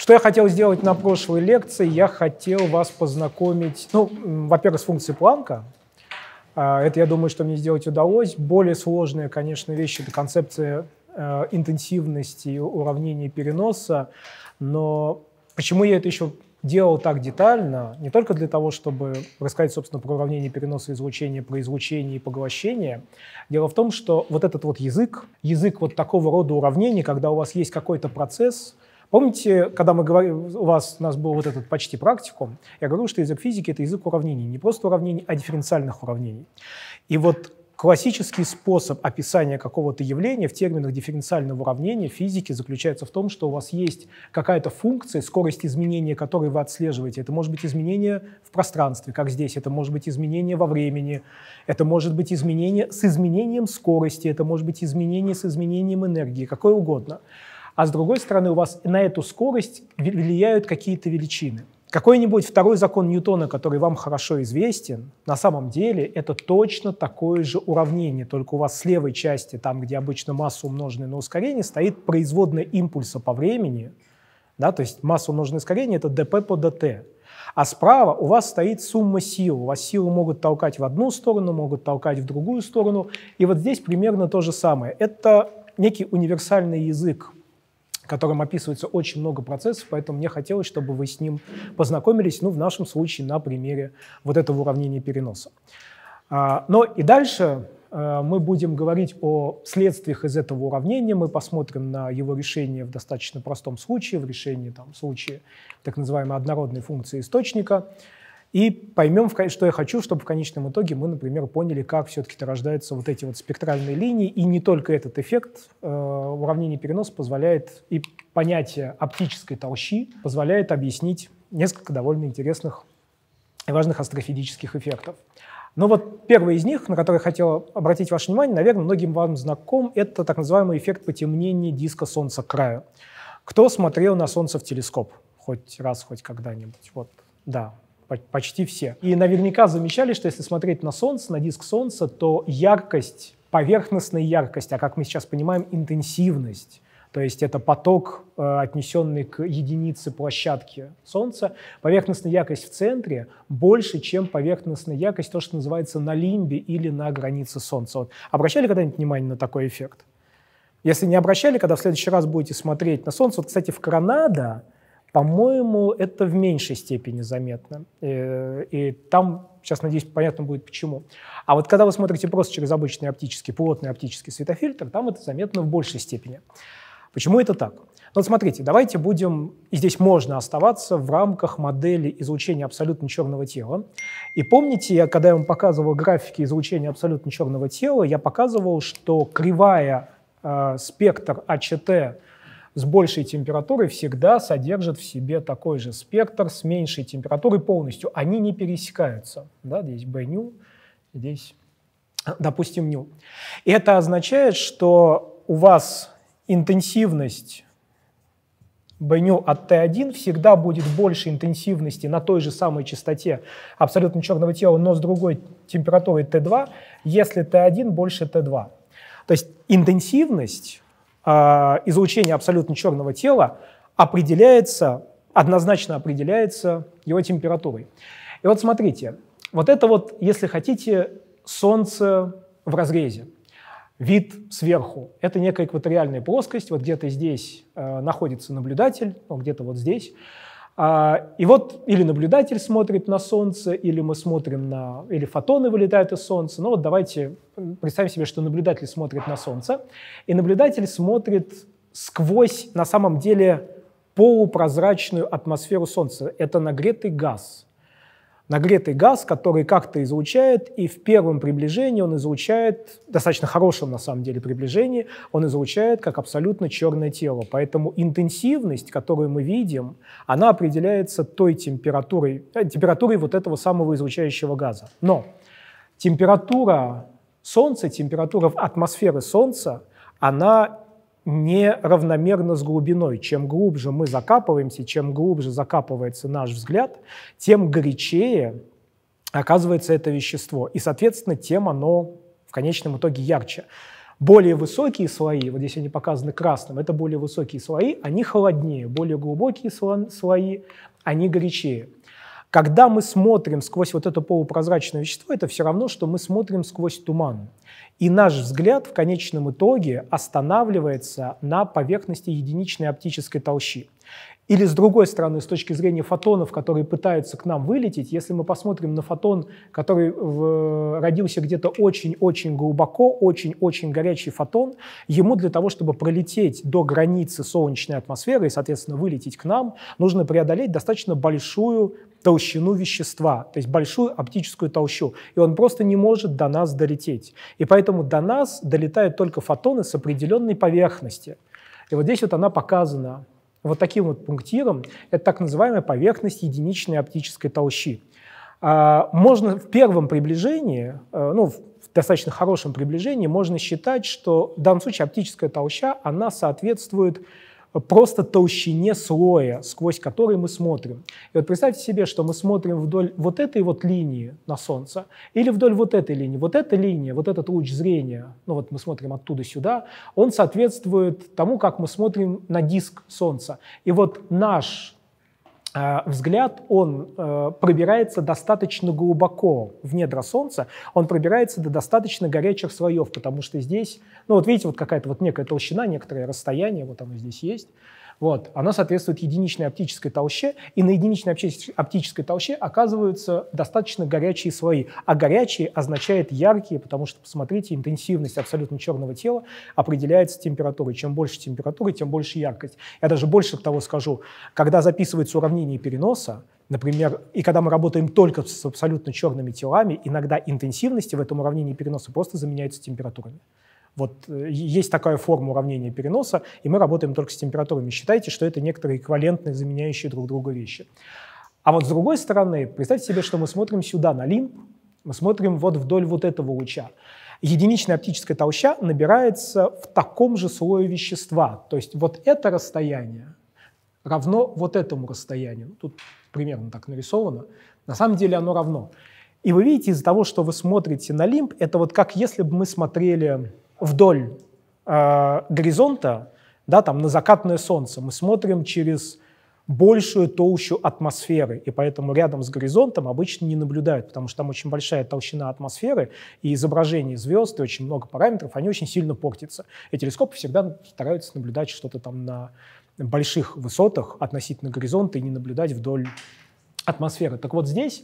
Что я хотел сделать на прошлой лекции? Я хотел вас познакомить, ну, во-первых, с функцией Планка. А, это, я думаю, что мне сделать удалось. Более сложные, конечно, вещи — это концепция э, интенсивности уравнения переноса. Но почему я это еще делал так детально? Не только для того, чтобы рассказать, собственно, про уравнение переноса излучения, про излучение и поглощение. Дело в том, что вот этот вот язык, язык вот такого рода уравнений, когда у вас есть какой-то процесс — Помните, когда мы говорили, у вас у нас был вот этот почти практикум, я говорил, что язык физики – это язык уравнений, не просто уравнений, а дифференциальных уравнений. И вот классический способ описания какого-то явления в терминах дифференциального уравнения физики заключается в том, что у вас есть какая-то функция, скорость изменения которой вы отслеживаете. Это может быть изменение в пространстве, как здесь, это может быть изменение во времени, это может быть изменение с изменением скорости, это может быть изменение с изменением энергии, какое угодно а с другой стороны у вас на эту скорость влияют какие-то величины. Какой-нибудь второй закон Ньютона, который вам хорошо известен, на самом деле это точно такое же уравнение, только у вас с левой части, там, где обычно масса, умноженная на ускорение, стоит производная импульса по времени, да, то есть масса, умноженная на ускорение – это dp по dt. А справа у вас стоит сумма сил. У вас силы могут толкать в одну сторону, могут толкать в другую сторону. И вот здесь примерно то же самое. Это некий универсальный язык, котором описывается очень много процессов, поэтому мне хотелось, чтобы вы с ним познакомились, ну, в нашем случае на примере вот этого уравнения переноса. А, но и дальше э, мы будем говорить о следствиях из этого уравнения, мы посмотрим на его решение в достаточно простом случае, в решении там, в случае так называемой однородной функции источника, и поймем, что я хочу, чтобы в конечном итоге мы, например, поняли, как все-таки рождаются вот эти вот спектральные линии. И не только этот эффект э, уравнения переноса позволяет, и понятие оптической толщи позволяет объяснить несколько довольно интересных и важных астрофизических эффектов. Но вот первый из них, на который я хотел обратить ваше внимание, наверное, многим вам знаком, это так называемый эффект потемнения диска Солнца к краю. Кто смотрел на Солнце в телескоп? Хоть раз, хоть когда-нибудь. Вот, да, почти все. И наверняка замечали, что если смотреть на Солнце, на диск Солнца, то яркость, поверхностная яркость, а как мы сейчас понимаем, интенсивность, то есть это поток, э, отнесенный к единице площадки Солнца. Поверхностная яркость в центре больше, чем поверхностная яркость, то, что называется на лимбе или на границе Солнца. Вот. Обращали когда-нибудь внимание на такой эффект? Если не обращали, когда в следующий раз будете смотреть на Солнце, вот, кстати, в Коронадо по-моему, это в меньшей степени заметно. И, э, и там, сейчас, надеюсь, понятно будет почему. А вот когда вы смотрите просто через обычный оптический, плотный оптический светофильтр, там это заметно в большей степени. Почему это так? Ну, вот смотрите, давайте будем, и здесь можно оставаться в рамках модели излучения абсолютно черного тела. И помните, я, когда я вам показывал графики излучения абсолютно черного тела, я показывал, что кривая э, спектр АЧТ с большей температурой всегда содержат в себе такой же спектр с меньшей температурой полностью. Они не пересекаются. Да, здесь b здесь, допустим, ню. Это означает, что у вас интенсивность бню от Т1 всегда будет больше интенсивности на той же самой частоте абсолютно черного тела, но с другой температурой Т2, если Т1 больше Т2. То есть интенсивность а, излучение абсолютно черного тела определяется, однозначно определяется его температурой. И вот смотрите, вот это вот, если хотите, Солнце в разрезе, вид сверху. Это некая экваториальная плоскость, вот где-то здесь э, находится наблюдатель, ну, где-то вот здесь. А, и вот или наблюдатель смотрит на Солнце, или мы смотрим на... или фотоны вылетают из Солнца. Ну вот давайте представим себе, что наблюдатель смотрит на Солнце, и наблюдатель смотрит сквозь, на самом деле, полупрозрачную атмосферу Солнца. Это нагретый газ нагретый газ, который как-то излучает, и в первом приближении он излучает, достаточно хорошем на самом деле приближении, он излучает как абсолютно черное тело. Поэтому интенсивность, которую мы видим, она определяется той температурой, э, температурой вот этого самого излучающего газа. Но температура Солнца, температура атмосферы Солнца, она неравномерно с глубиной. Чем глубже мы закапываемся, чем глубже закапывается наш взгляд, тем горячее оказывается это вещество. И, соответственно, тем оно в конечном итоге ярче. Более высокие слои, вот здесь они показаны красным, это более высокие слои, они холоднее, более глубокие слои, они горячее. Когда мы смотрим сквозь вот это полупрозрачное вещество, это все равно, что мы смотрим сквозь туман. И наш взгляд в конечном итоге останавливается на поверхности единичной оптической толщи. Или, с другой стороны, с точки зрения фотонов, которые пытаются к нам вылететь, если мы посмотрим на фотон, который в, родился где-то очень-очень глубоко, очень-очень горячий фотон, ему для того, чтобы пролететь до границы солнечной атмосферы и, соответственно, вылететь к нам, нужно преодолеть достаточно большую толщину вещества, то есть большую оптическую толщу, и он просто не может до нас долететь. И поэтому до нас долетают только фотоны с определенной поверхности. И вот здесь вот она показана вот таким вот пунктиром. Это так называемая поверхность единичной оптической толщи. А, можно в первом приближении, э, ну, в достаточно хорошем приближении, можно считать, что в данном случае оптическая толща, она соответствует просто толщине слоя, сквозь который мы смотрим. И вот представьте себе, что мы смотрим вдоль вот этой вот линии на Солнце или вдоль вот этой линии. Вот эта линия, вот этот луч зрения, ну вот мы смотрим оттуда сюда, он соответствует тому, как мы смотрим на диск Солнца. И вот наш а, взгляд, он э, пробирается достаточно глубоко в недра Солнца, он пробирается до достаточно горячих слоев, потому что здесь, ну вот видите, вот какая-то вот некая толщина, некоторое расстояние, вот оно здесь есть, вот. Она соответствует единичной оптической толще, и на единичной оптической толще оказываются достаточно горячие слои. А горячие означает яркие, потому что, посмотрите, интенсивность абсолютно черного тела определяется температурой. Чем больше температуры, тем больше яркость. Я даже больше того скажу. Когда записывается уравнение переноса, Например, и когда мы работаем только с абсолютно черными телами, иногда интенсивности в этом уравнении переноса просто заменяются температурами. Вот э, есть такая форма уравнения переноса, и мы работаем только с температурами. Считайте, что это некоторые эквивалентные, заменяющие друг друга вещи. А вот с другой стороны, представьте себе, что мы смотрим сюда, на лимб, мы смотрим вот вдоль вот этого луча. Единичная оптическая толща набирается в таком же слое вещества. То есть вот это расстояние равно вот этому расстоянию. Ну, тут примерно так нарисовано. На самом деле оно равно. И вы видите, из-за того, что вы смотрите на лимб, это вот как если бы мы смотрели вдоль э, горизонта, да, там на закатное солнце, мы смотрим через большую толщу атмосферы, и поэтому рядом с горизонтом обычно не наблюдают, потому что там очень большая толщина атмосферы, и изображение звезд, и очень много параметров, они очень сильно портятся. И телескопы всегда стараются наблюдать что-то там на больших высотах относительно горизонта и не наблюдать вдоль атмосферы. Так вот здесь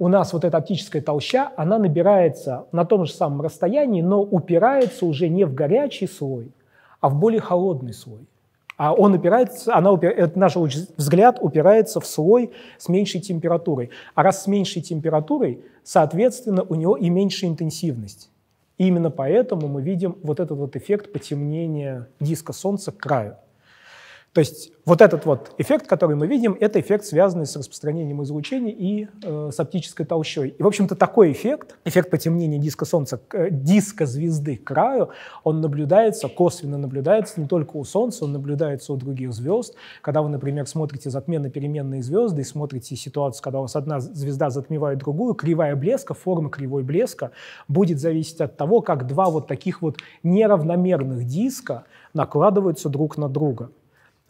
у нас вот эта оптическая толща, она набирается на том же самом расстоянии, но упирается уже не в горячий слой, а в более холодный слой. А он упирается, она этот наш взгляд упирается в слой с меньшей температурой. А раз с меньшей температурой, соответственно, у него и меньшая интенсивность. И именно поэтому мы видим вот этот вот эффект потемнения диска Солнца к краю. То есть вот этот вот эффект, который мы видим, это эффект, связанный с распространением излучения и э, с оптической толщой. И, в общем-то, такой эффект, эффект потемнения диска Солнца, э, диска звезды к краю, он наблюдается, косвенно наблюдается не только у Солнца, он наблюдается у других звезд. Когда вы, например, смотрите затменно-переменные звезды и смотрите ситуацию, когда у вас одна звезда затмевает другую, кривая блеска, форма кривой блеска будет зависеть от того, как два вот таких вот неравномерных диска накладываются друг на друга.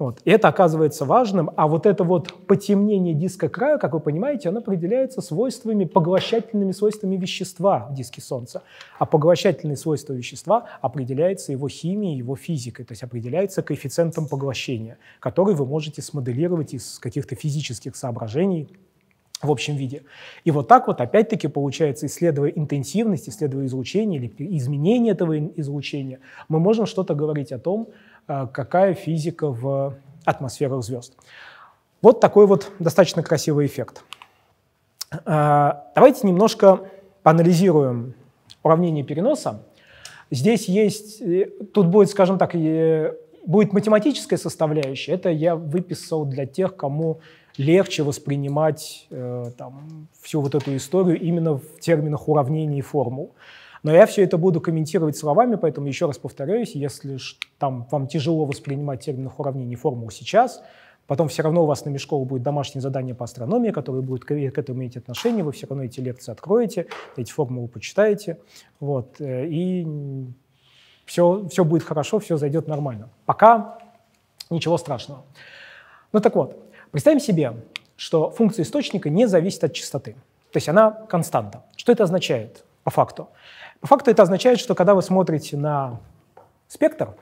Вот. И это оказывается важным, а вот это вот потемнение диска края, как вы понимаете, оно определяется свойствами, поглощательными свойствами вещества в диске Солнца. А поглощательные свойства вещества определяется его химией, его физикой, то есть определяется коэффициентом поглощения, который вы можете смоделировать из каких-то физических соображений, в общем виде. И вот так вот, опять-таки, получается, исследуя интенсивность, исследуя излучение или изменение этого излучения, мы можем что-то говорить о том, а, какая физика в атмосферах звезд. Вот такой вот достаточно красивый эффект. А, давайте немножко поанализируем уравнение переноса. Здесь есть, э, тут будет, скажем так, будет математическая составляющая. Это я выписал для тех, кому легче воспринимать э, там, всю вот эту историю именно в терминах уравнений и формул. Но я все это буду комментировать словами, поэтому еще раз повторяюсь, если ж там вам тяжело воспринимать терминах уравнений формулу сейчас, Потом все равно у вас на Мешкову будет домашнее задание по астрономии, которое будет к этому иметь отношение. Вы все равно эти лекции откроете, эти формулы почитаете. Вот, э, и все, все будет хорошо, все зайдет нормально. Пока ничего страшного. Ну так вот, представим себе, что функция источника не зависит от частоты. То есть она константа. Что это означает по факту? По факту это означает, что когда вы смотрите на спектр,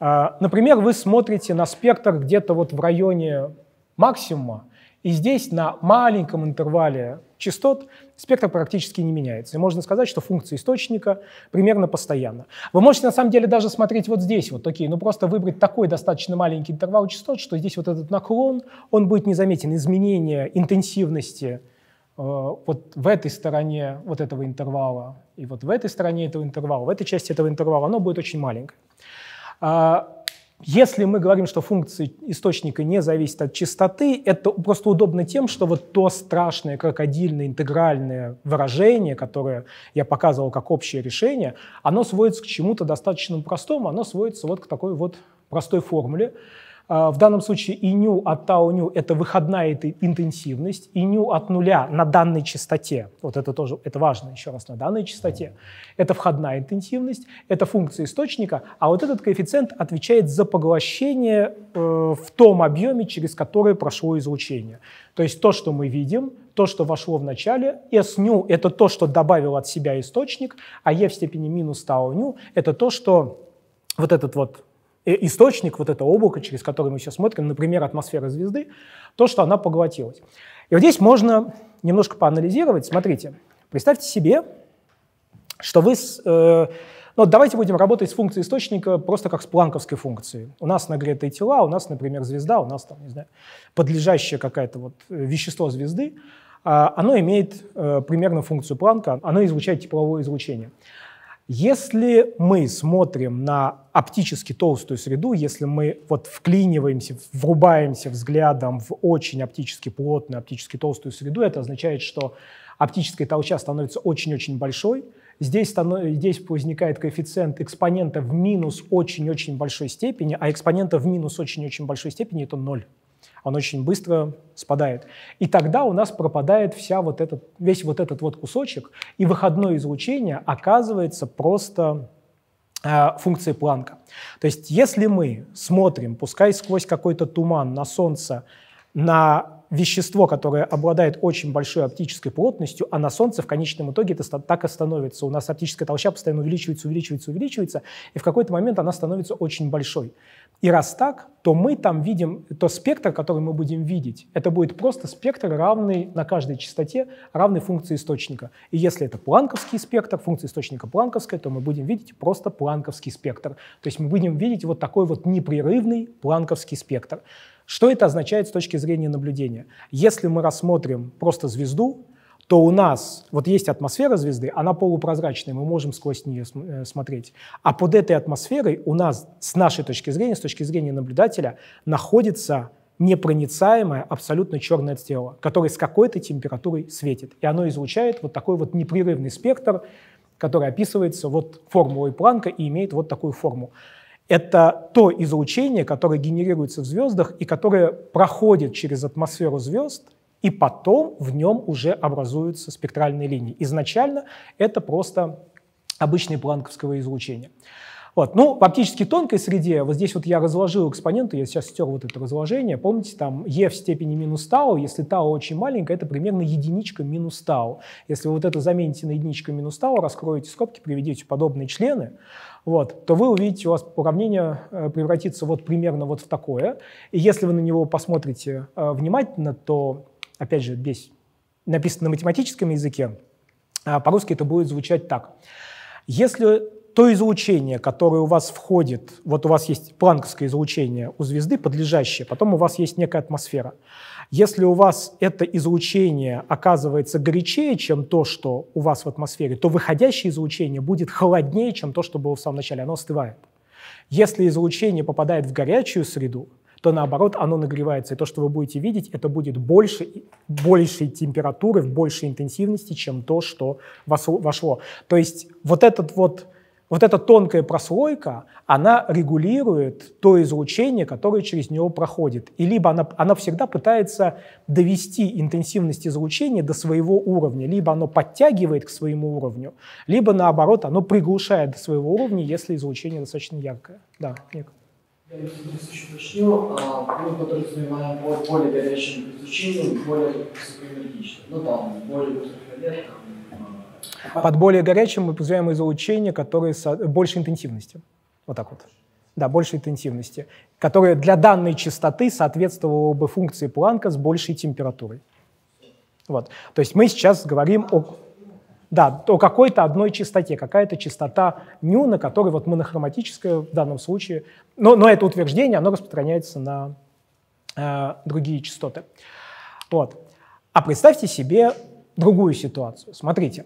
а, например, вы смотрите на спектр где-то вот в районе максимума, и здесь на маленьком интервале частот спектр практически не меняется. И можно сказать, что функция источника примерно постоянна. Вы можете на самом деле даже смотреть вот здесь, вот такие, ну просто выбрать такой достаточно маленький интервал частот, что здесь вот этот наклон, он будет незаметен, изменение интенсивности Э, вот в этой стороне вот этого интервала и вот в этой стороне этого интервала, в этой части этого интервала, оно будет очень маленькое. А, если мы говорим, что функции источника не зависят от частоты, это просто удобно тем, что вот то страшное крокодильное интегральное выражение, которое я показывал как общее решение, оно сводится к чему-то достаточно простому, оно сводится вот к такой вот простой формуле, а, в данном случае и ню от тауню это выходная интенсивность, и ню от нуля на данной частоте, вот это тоже это важно, еще раз, на данной частоте, это входная интенсивность, это функция источника, а вот этот коэффициент отвечает за поглощение э, в том объеме, через который прошло излучение. То есть то, что мы видим, то, что вошло в начале, S ню – это то, что добавил от себя источник, а E в степени минус тауню это то, что вот этот вот Э, источник, вот это облако, через которое мы сейчас смотрим, например, атмосфера звезды, то, что она поглотилась. И вот здесь можно немножко поанализировать. Смотрите, представьте себе, что вы... э, ну, давайте будем работать с функцией источника просто как с планковской функцией. У нас нагретые тела, у нас, например, звезда, у нас там, не знаю, подлежащее какое-то вот э, вещество звезды, а оно имеет э, примерно функцию Планка, оно излучает тепловое излучение. Если мы смотрим на оптически толстую среду, если мы вот вклиниваемся, врубаемся взглядом в очень оптически плотную, оптически толстую среду, это означает, что оптическая толща становится очень-очень большой. Здесь, здесь возникает коэффициент экспонента в минус очень-очень большой степени, а экспонента в минус очень-очень большой степени – это ноль. Он очень быстро спадает. И тогда у нас пропадает вся вот этот, весь вот этот вот кусочек, и выходное излучение оказывается просто э, функцией Планка. То есть если мы смотрим, пускай сквозь какой-то туман на Солнце, на вещество, которое обладает очень большой оптической плотностью, а на Солнце в конечном итоге это так и становится. У нас оптическая толща постоянно увеличивается, увеличивается, увеличивается, и в какой-то момент она становится очень большой. И раз так, то мы там видим, то спектр, который мы будем видеть, это будет просто спектр, равный на каждой частоте, равный функции источника. И если это планковский спектр, функция источника планковская, то мы будем видеть просто планковский спектр. То есть мы будем видеть вот такой вот непрерывный планковский спектр. Что это означает с точки зрения наблюдения? Если мы рассмотрим просто звезду, то у нас вот есть атмосфера звезды, она полупрозрачная, мы можем сквозь нее э, смотреть. А под этой атмосферой у нас, с нашей точки зрения, с точки зрения наблюдателя, находится непроницаемое, абсолютно черное тело, которое с какой-то температурой светит. И оно излучает вот такой вот непрерывный спектр, который описывается вот формулой Планка и имеет вот такую форму это то излучение, которое генерируется в звездах и которое проходит через атмосферу звезд, и потом в нем уже образуются спектральные линии. Изначально это просто обычное планковское излучение. Вот. Ну, в оптически тонкой среде, вот здесь вот я разложил экспоненты, я сейчас стер вот это разложение, помните, там Е в степени минус тау, если тау очень маленькая, это примерно единичка минус тау. Если вы вот это замените на единичку минус тау, раскроете скобки, приведете подобные члены, вот, то вы увидите, у вас уравнение э, превратится вот примерно вот в такое. И если вы на него посмотрите э, внимательно, то, опять же, здесь написано на математическом языке, а по-русски это будет звучать так. Если то излучение, которое у вас входит, вот у вас есть планковское излучение у звезды, подлежащее, потом у вас есть некая атмосфера. Если у вас это излучение оказывается горячее, чем то, что у вас в атмосфере, то выходящее излучение будет холоднее, чем то, что было в самом начале, оно остывает. Если излучение попадает в горячую среду, то наоборот оно нагревается. И то, что вы будете видеть, это будет больше, большей температуры, в большей интенсивности, чем то, что вошло. То есть вот этот вот вот эта тонкая прослойка, она регулирует то излучение, которое через него проходит. И либо она, она всегда пытается довести интенсивность излучения до своего уровня, либо оно подтягивает к своему уровню, либо наоборот оно приглушает до своего уровня, если излучение достаточно яркое. Да, Ник. Я еще уточню, а, мы подразумеваем более горячим излучением, более высокоэнергичным. Ну там, более высокоэнергичным под более горячим мы подразумеваем излучение, которое со... большей интенсивности. Вот так вот. Да, большей интенсивности, которое для данной частоты соответствовало бы функции Планка с большей температурой. Вот. То есть мы сейчас говорим о, да, о какой-то одной частоте, какая-то частота ню, на которой вот монохроматическая в данном случае, но, но это утверждение, оно распространяется на э, другие частоты. Вот. А представьте себе другую ситуацию. Смотрите,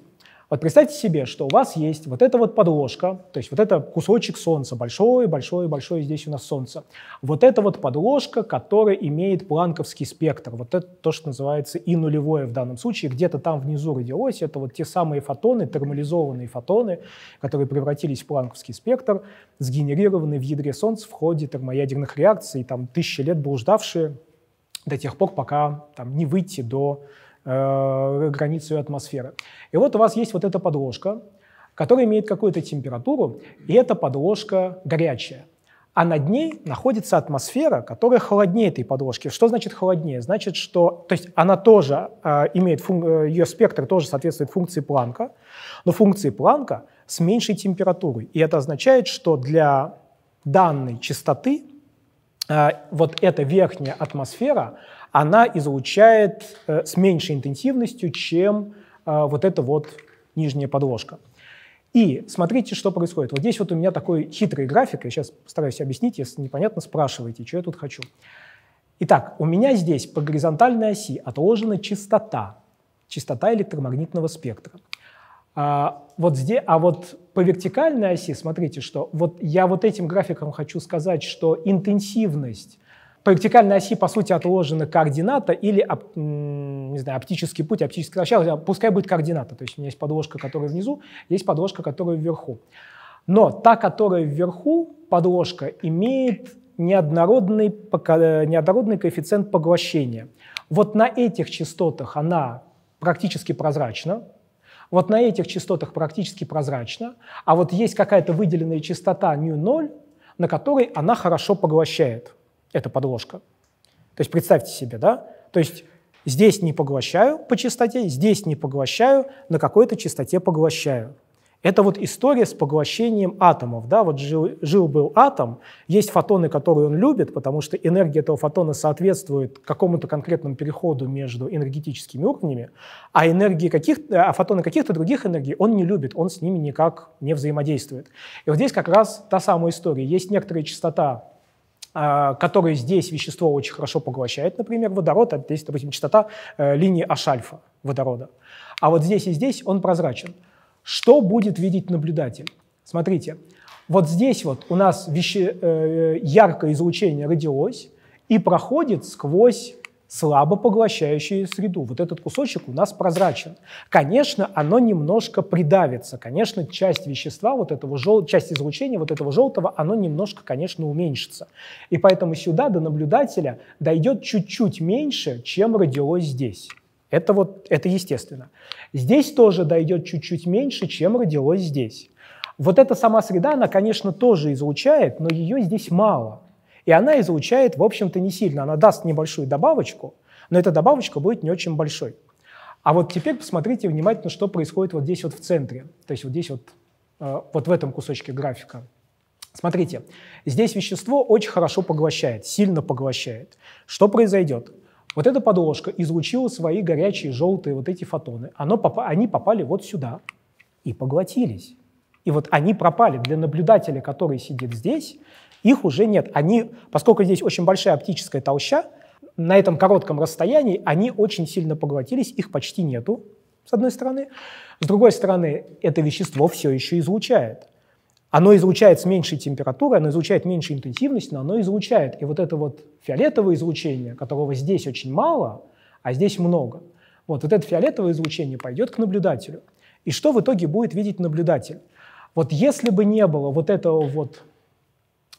вот представьте себе, что у вас есть вот эта вот подложка, то есть вот это кусочек солнца, большое, большое, большое здесь у нас солнце. Вот эта вот подложка, которая имеет планковский спектр. Вот это то, что называется и нулевое в данном случае. Где-то там внизу родилось. Это вот те самые фотоны, термализованные фотоны, которые превратились в планковский спектр, сгенерированные в ядре солнца в ходе термоядерных реакций, там тысячи лет блуждавшие до тех пор, пока там не выйти до э, границ ее атмосферы. И вот у вас есть вот эта подложка, которая имеет какую-то температуру, и эта подложка горячая. А над ней находится атмосфера, которая холоднее этой подложки. Что значит холоднее? Значит, что, то есть она тоже э, имеет фун... Э, ее спектр тоже соответствует функции Планка, но функции Планка с меньшей температурой. И это означает, что для данной частоты э, вот эта верхняя атмосфера она излучает э, с меньшей интенсивностью, чем э, вот эта вот нижняя подложка. И смотрите, что происходит. Вот здесь вот у меня такой хитрый график, я сейчас стараюсь объяснить, если непонятно, спрашивайте, что я тут хочу. Итак, у меня здесь по горизонтальной оси отложена частота, частота электромагнитного спектра. А вот, здесь, а вот по вертикальной оси, смотрите, что вот я вот этим графиком хочу сказать, что интенсивность по вертикальной оси, по сути, отложена координата или, не знаю, оптический путь, оптическое начало, а, пускай будет координата. То есть у меня есть подложка, которая внизу, есть подложка, которая вверху. Но та, которая вверху, подложка, имеет неоднородный, неоднородный коэффициент поглощения. Вот на этих частотах она практически прозрачна, вот на этих частотах практически прозрачна, а вот есть какая-то выделенная частота μ0, на которой она хорошо поглощает это подложка. То есть представьте себе, да? То есть здесь не поглощаю по частоте, здесь не поглощаю, на какой-то частоте поглощаю. Это вот история с поглощением атомов. Да? Вот жил-был атом, есть фотоны, которые он любит, потому что энергия этого фотона соответствует какому-то конкретному переходу между энергетическими уровнями, а, энергии каких а фотоны каких-то других энергий он не любит, он с ними никак не взаимодействует. И вот здесь как раз та самая история. Есть некоторая частота а, которые здесь вещество очень хорошо поглощает, например, водород, а здесь, допустим, частота э, линии H-альфа водорода. А вот здесь и здесь он прозрачен. Что будет видеть наблюдатель? Смотрите, вот здесь вот у нас веще... Э, э, яркое излучение родилось и проходит сквозь слабо поглощающие среду. Вот этот кусочек у нас прозрачен. Конечно, оно немножко придавится. Конечно, часть вещества, вот этого жел... часть излучения вот этого желтого, оно немножко, конечно, уменьшится. И поэтому сюда до наблюдателя дойдет чуть-чуть меньше, чем родилось здесь. Это вот, это естественно. Здесь тоже дойдет чуть-чуть меньше, чем родилось здесь. Вот эта сама среда, она, конечно, тоже излучает, но ее здесь мало – и она излучает, в общем-то, не сильно. Она даст небольшую добавочку, но эта добавочка будет не очень большой. А вот теперь посмотрите внимательно, что происходит вот здесь вот в центре, то есть вот здесь вот, э, вот в этом кусочке графика. Смотрите, здесь вещество очень хорошо поглощает, сильно поглощает. Что произойдет? Вот эта подложка излучила свои горячие желтые вот эти фотоны. Оно они попали вот сюда и поглотились. И вот они пропали. Для наблюдателя, который сидит здесь, их уже нет. Они, поскольку здесь очень большая оптическая толща, на этом коротком расстоянии они очень сильно поглотились, их почти нету, с одной стороны. С другой стороны, это вещество все еще излучает. Оно излучает с меньшей температурой, оно излучает меньше интенсивности, но оно излучает. И вот это вот фиолетовое излучение, которого здесь очень мало, а здесь много, вот, вот это фиолетовое излучение пойдет к наблюдателю. И что в итоге будет видеть наблюдатель? Вот если бы не было вот этого вот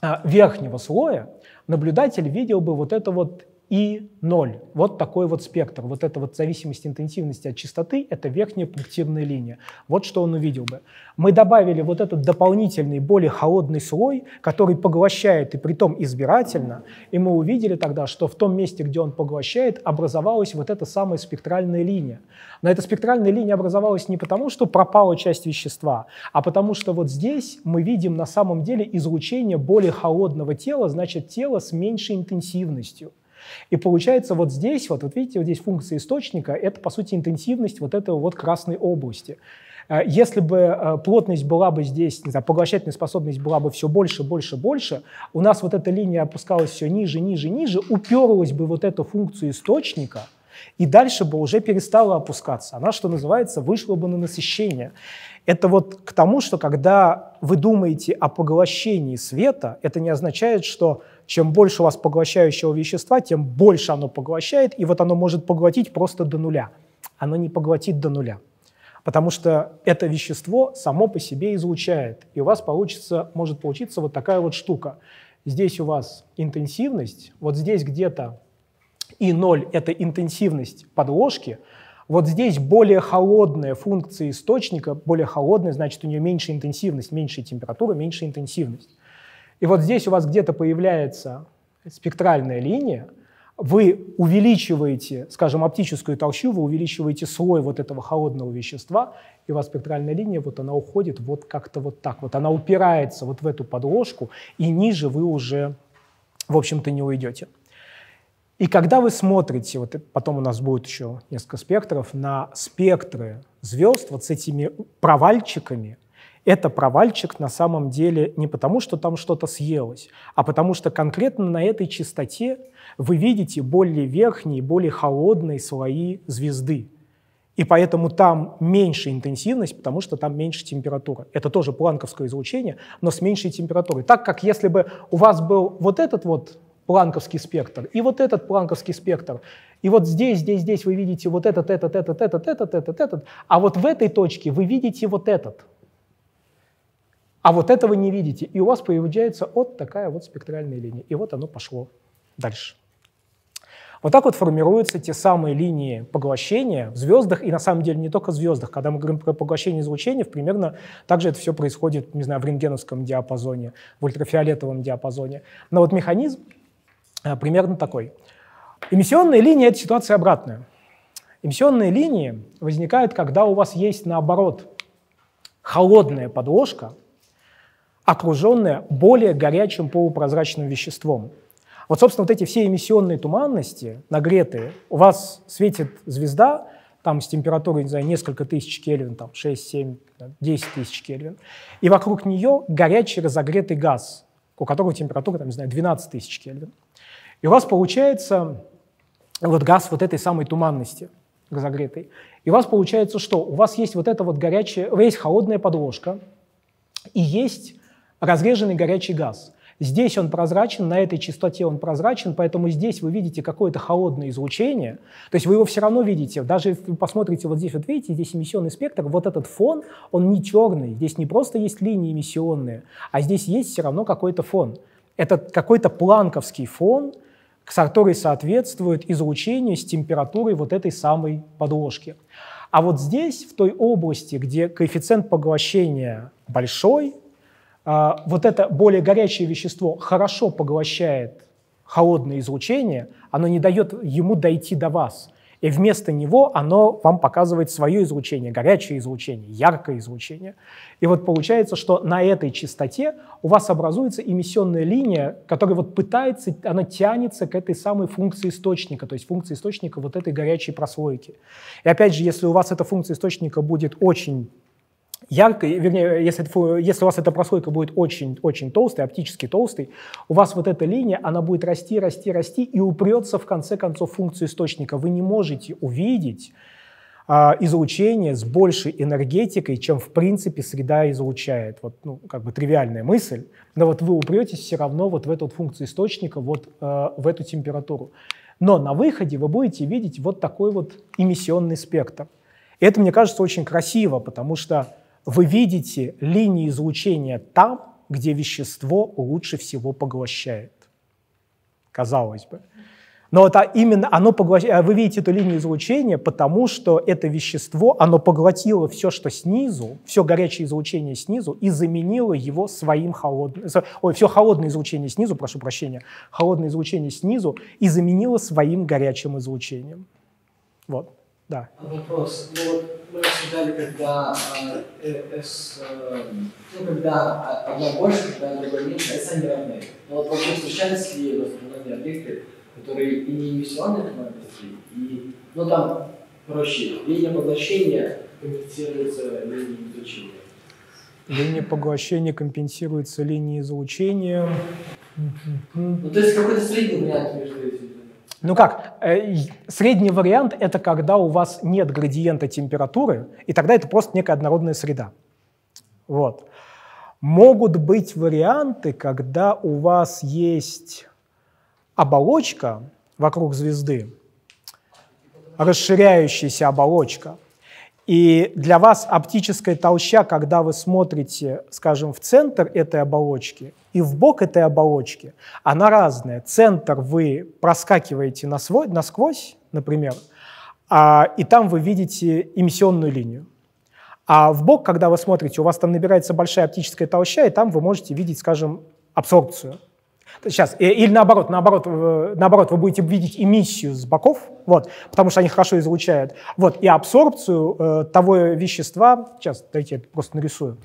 Э, верхнего слоя наблюдатель видел бы вот это вот и 0. Вот такой вот спектр. Вот эта вот зависимость интенсивности от частоты – это верхняя пунктирная линия. Вот что он увидел бы. Мы добавили вот этот дополнительный, более холодный слой, который поглощает, и притом избирательно, и мы увидели тогда, что в том месте, где он поглощает, образовалась вот эта самая спектральная линия. Но эта спектральная линия образовалась не потому, что пропала часть вещества, а потому что вот здесь мы видим на самом деле излучение более холодного тела, значит, тело с меньшей интенсивностью. И получается вот здесь, вот, вот видите, вот здесь функция источника, это, по сути, интенсивность вот этого вот красной области. Э, если бы э, плотность была бы здесь, не знаю, поглощательная способность была бы все больше, больше, больше, у нас вот эта линия опускалась все ниже, ниже, ниже, уперлась бы вот эту функцию источника, и дальше бы уже перестала опускаться. Она, что называется, вышла бы на насыщение. Это вот к тому, что когда вы думаете о поглощении света, это не означает, что чем больше у вас поглощающего вещества, тем больше оно поглощает, и вот оно может поглотить просто до нуля. Оно не поглотит до нуля, потому что это вещество само по себе излучает, и у вас получится, может получиться вот такая вот штука. Здесь у вас интенсивность, вот здесь где-то и ноль это интенсивность подложки, вот здесь более холодная функция источника, более холодная, значит, у нее меньше интенсивность, меньшая температура, меньше интенсивность. И вот здесь у вас где-то появляется спектральная линия, вы увеличиваете, скажем, оптическую толщу, вы увеличиваете слой вот этого холодного вещества, и у вас спектральная линия, вот она уходит вот как-то вот так вот. Она упирается вот в эту подложку, и ниже вы уже, в общем-то, не уйдете. И когда вы смотрите, вот потом у нас будет еще несколько спектров, на спектры звезд вот с этими провальчиками, это провальчик на самом деле не потому, что там что-то съелось, а потому что конкретно на этой частоте вы видите более верхние, более холодные слои звезды. И поэтому там меньше интенсивность, потому что там меньше температура. Это тоже планковское излучение, но с меньшей температурой. Так как если бы у вас был вот этот вот планковский спектр, и вот этот планковский спектр, и вот здесь, здесь, здесь вы видите вот этот, этот, этот, этот, этот, этот, этот, а вот в этой точке вы видите вот этот – а вот этого не видите. И у вас появляется вот такая вот спектральная линия. И вот оно пошло дальше. Вот так вот формируются те самые линии поглощения в звездах, и на самом деле не только в звездах. Когда мы говорим про поглощение излучения, примерно так же это все происходит, не знаю, в рентгеновском диапазоне, в ультрафиолетовом диапазоне. Но вот механизм э, примерно такой. Эмиссионные линии — это ситуация обратная. Эмиссионные линии возникают, когда у вас есть, наоборот, холодная подложка — окруженная более горячим полупрозрачным веществом. Вот, собственно, вот эти все эмиссионные туманности, нагретые, у вас светит звезда, там с температурой, не знаю, несколько тысяч Кельвин, там 6, 7, 10 тысяч Кельвин, и вокруг нее горячий разогретый газ, у которого температура, там, не знаю, 12 тысяч Кельвин. И у вас получается вот газ вот этой самой туманности разогретый, И у вас получается что? У вас есть вот эта вот горячая, есть холодная подложка, и есть разреженный горячий газ. Здесь он прозрачен, на этой частоте он прозрачен, поэтому здесь вы видите какое-то холодное излучение. То есть вы его все равно видите. Даже если вы посмотрите вот здесь, вот видите, здесь эмиссионный спектр, вот этот фон, он не черный. Здесь не просто есть линии эмиссионные, а здесь есть все равно какой-то фон. Это какой-то планковский фон, который соответствует излучению с температурой вот этой самой подложки. А вот здесь, в той области, где коэффициент поглощения большой, а, вот это более горячее вещество хорошо поглощает холодное излучение, оно не дает ему дойти до вас. И вместо него оно вам показывает свое излучение, горячее излучение, яркое излучение. И вот получается, что на этой частоте у вас образуется эмиссионная линия, которая вот пытается, она тянется к этой самой функции источника, то есть функции источника вот этой горячей прослойки. И опять же, если у вас эта функция источника будет очень ярко, вернее, если, если у вас эта прослойка будет очень-очень толстой, оптически толстой, у вас вот эта линия, она будет расти, расти, расти и упрется в конце концов функцию источника. Вы не можете увидеть а, излучение с большей энергетикой, чем в принципе среда излучает. Вот, ну, как бы тривиальная мысль. Но вот вы упретесь все равно вот в эту функцию источника, вот э, в эту температуру. Но на выходе вы будете видеть вот такой вот эмиссионный спектр. это, мне кажется, очень красиво, потому что вы видите линии излучения там, где вещество лучше всего поглощает. Казалось бы. Но это именно оно поглощает, а вы видите эту линию излучения, потому что это вещество, оно поглотило все, что снизу, все горячее излучение снизу и заменило его своим холодным, ой, все холодное излучение снизу, прошу прощения, холодное излучение снизу и заменило своим горячим излучением. Вот. Да. Вопрос. Ну вот мы обсуждали, когда э, с, э, ну, когда одна больше, когда другая меньше, а это не равны. Но вот вообще встречались ли разносторонние объекты, которые и не эмиссионные экономики, и ну там проще, линия поглощения компенсируется линией излучения. Линия поглощения компенсируется линией излучения. Ну, то есть какой-то средний вариант между этими ну как, э, средний вариант – это когда у вас нет градиента температуры, и тогда это просто некая однородная среда. Вот. Могут быть варианты, когда у вас есть оболочка вокруг звезды, расширяющаяся оболочка – и для вас оптическая толща, когда вы смотрите, скажем, в центр этой оболочки и в бок этой оболочки, она разная. Центр вы проскакиваете на насвой, насквозь, например, а, и там вы видите эмиссионную линию. А в бок, когда вы смотрите, у вас там набирается большая оптическая толща, и там вы можете видеть, скажем, абсорбцию. Сейчас. Э, или наоборот, наоборот, наоборот, вы будете видеть эмиссию с боков, вот, потому что они хорошо излучают. Вот, и абсорбцию э, того вещества, сейчас, дайте я просто нарисую,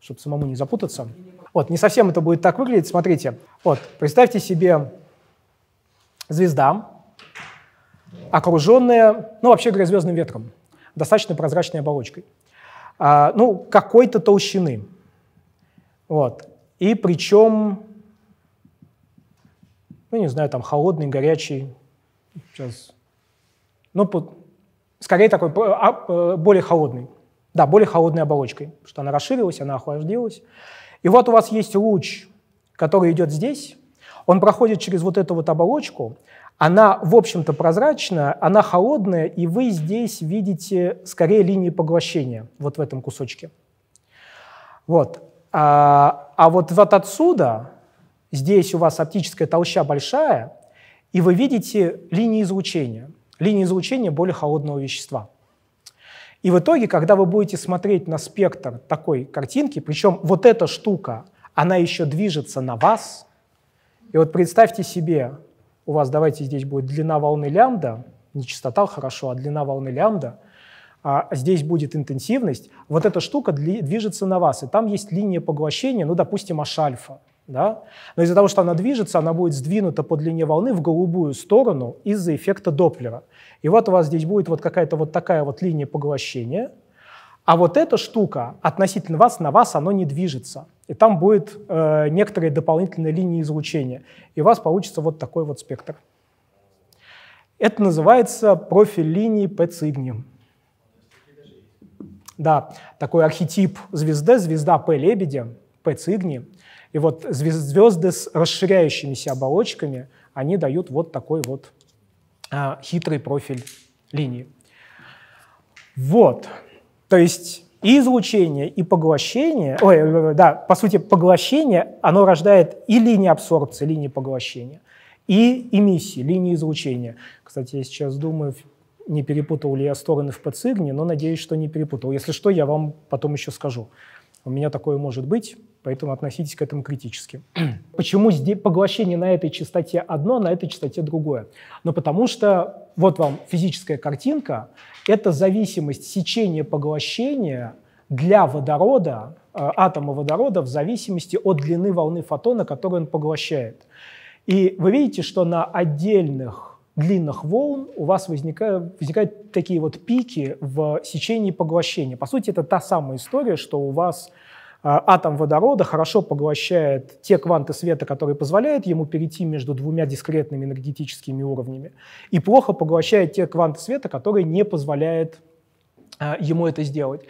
чтобы самому не запутаться. Вот, не совсем это будет так выглядеть, смотрите. Вот, представьте себе звезда, окруженная, ну, вообще говоря, звездным ветром, достаточно прозрачной оболочкой, а, ну, какой-то толщины. Вот. И причем ну, не знаю, там, холодный, горячий, сейчас, ну, по, скорее такой, а, э, более холодный, да, более холодной оболочкой, что она расширилась, она охлаждилась. И вот у вас есть луч, который идет здесь, он проходит через вот эту вот оболочку, она, в общем-то, прозрачная, она холодная, и вы здесь видите скорее линии поглощения, вот в этом кусочке. Вот. А, а вот, вот отсюда Здесь у вас оптическая толща большая, и вы видите линии излучения, линии излучения более холодного вещества. И в итоге, когда вы будете смотреть на спектр такой картинки, причем вот эта штука, она еще движется на вас, и вот представьте себе, у вас, давайте здесь будет длина волны лямбда, не частота, хорошо, а длина волны лямбда, а здесь будет интенсивность, вот эта штука движется на вас, и там есть линия поглощения, ну, допустим, h-альфа. Да? Но из-за того, что она движется, она будет сдвинута по длине волны в голубую сторону из-за эффекта Доплера. И вот у вас здесь будет вот какая-то вот такая вот линия поглощения, а вот эта штука относительно вас, на вас, оно не движется. И там будет э, некоторые дополнительные линии излучения. И у вас получится вот такой вот спектр. Это называется профиль линии по цигниям. Да, такой архетип звезды, звезда П-лебедя, П-цигни. И вот звезды с расширяющимися оболочками, они дают вот такой вот а, хитрый профиль линии. Вот. То есть и излучение, и поглощение, ой, э, э, да, по сути, поглощение, оно рождает и линии абсорбции, линии поглощения, и эмиссии, линии излучения. Кстати, я сейчас думаю, не перепутал ли я стороны в подсигне, но надеюсь, что не перепутал. Если что, я вам потом еще скажу. У меня такое может быть. Поэтому относитесь к этому критически. Почему поглощение на этой частоте одно, на этой частоте другое? Ну, потому что вот вам физическая картинка. Это зависимость сечения поглощения для водорода, э, атома водорода в зависимости от длины волны фотона, которую он поглощает. И вы видите, что на отдельных длинных волн у вас возникают, возникают такие вот пики в сечении поглощения. По сути, это та самая история, что у вас а, атом водорода хорошо поглощает те кванты света, которые позволяют ему перейти между двумя дискретными энергетическими уровнями, и плохо поглощает те кванты света, которые не позволяют а, ему это сделать.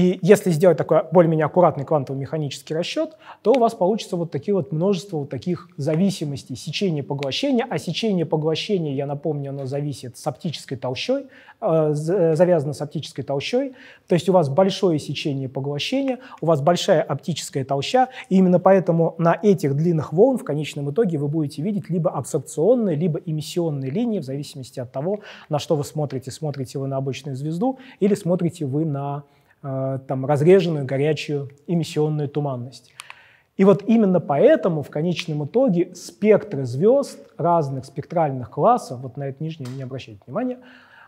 И если сделать такой более-менее аккуратный квантово-механический расчет, то у вас получится вот такие вот множество вот таких зависимостей, сечения поглощения. А сечение поглощения, я напомню, оно зависит с оптической толщой, э, э, завязано с оптической толщой. То есть у вас большое сечение поглощения, у вас большая оптическая толща, и именно поэтому на этих длинных волн в конечном итоге вы будете видеть либо абсорбционные, либо эмиссионные линии, в зависимости от того, на что вы смотрите. Смотрите вы на обычную звезду или смотрите вы на Э, там, разреженную горячую эмиссионную туманность. И вот именно поэтому в конечном итоге спектры звезд разных спектральных классов, вот на это нижнее не обращайте внимания, э,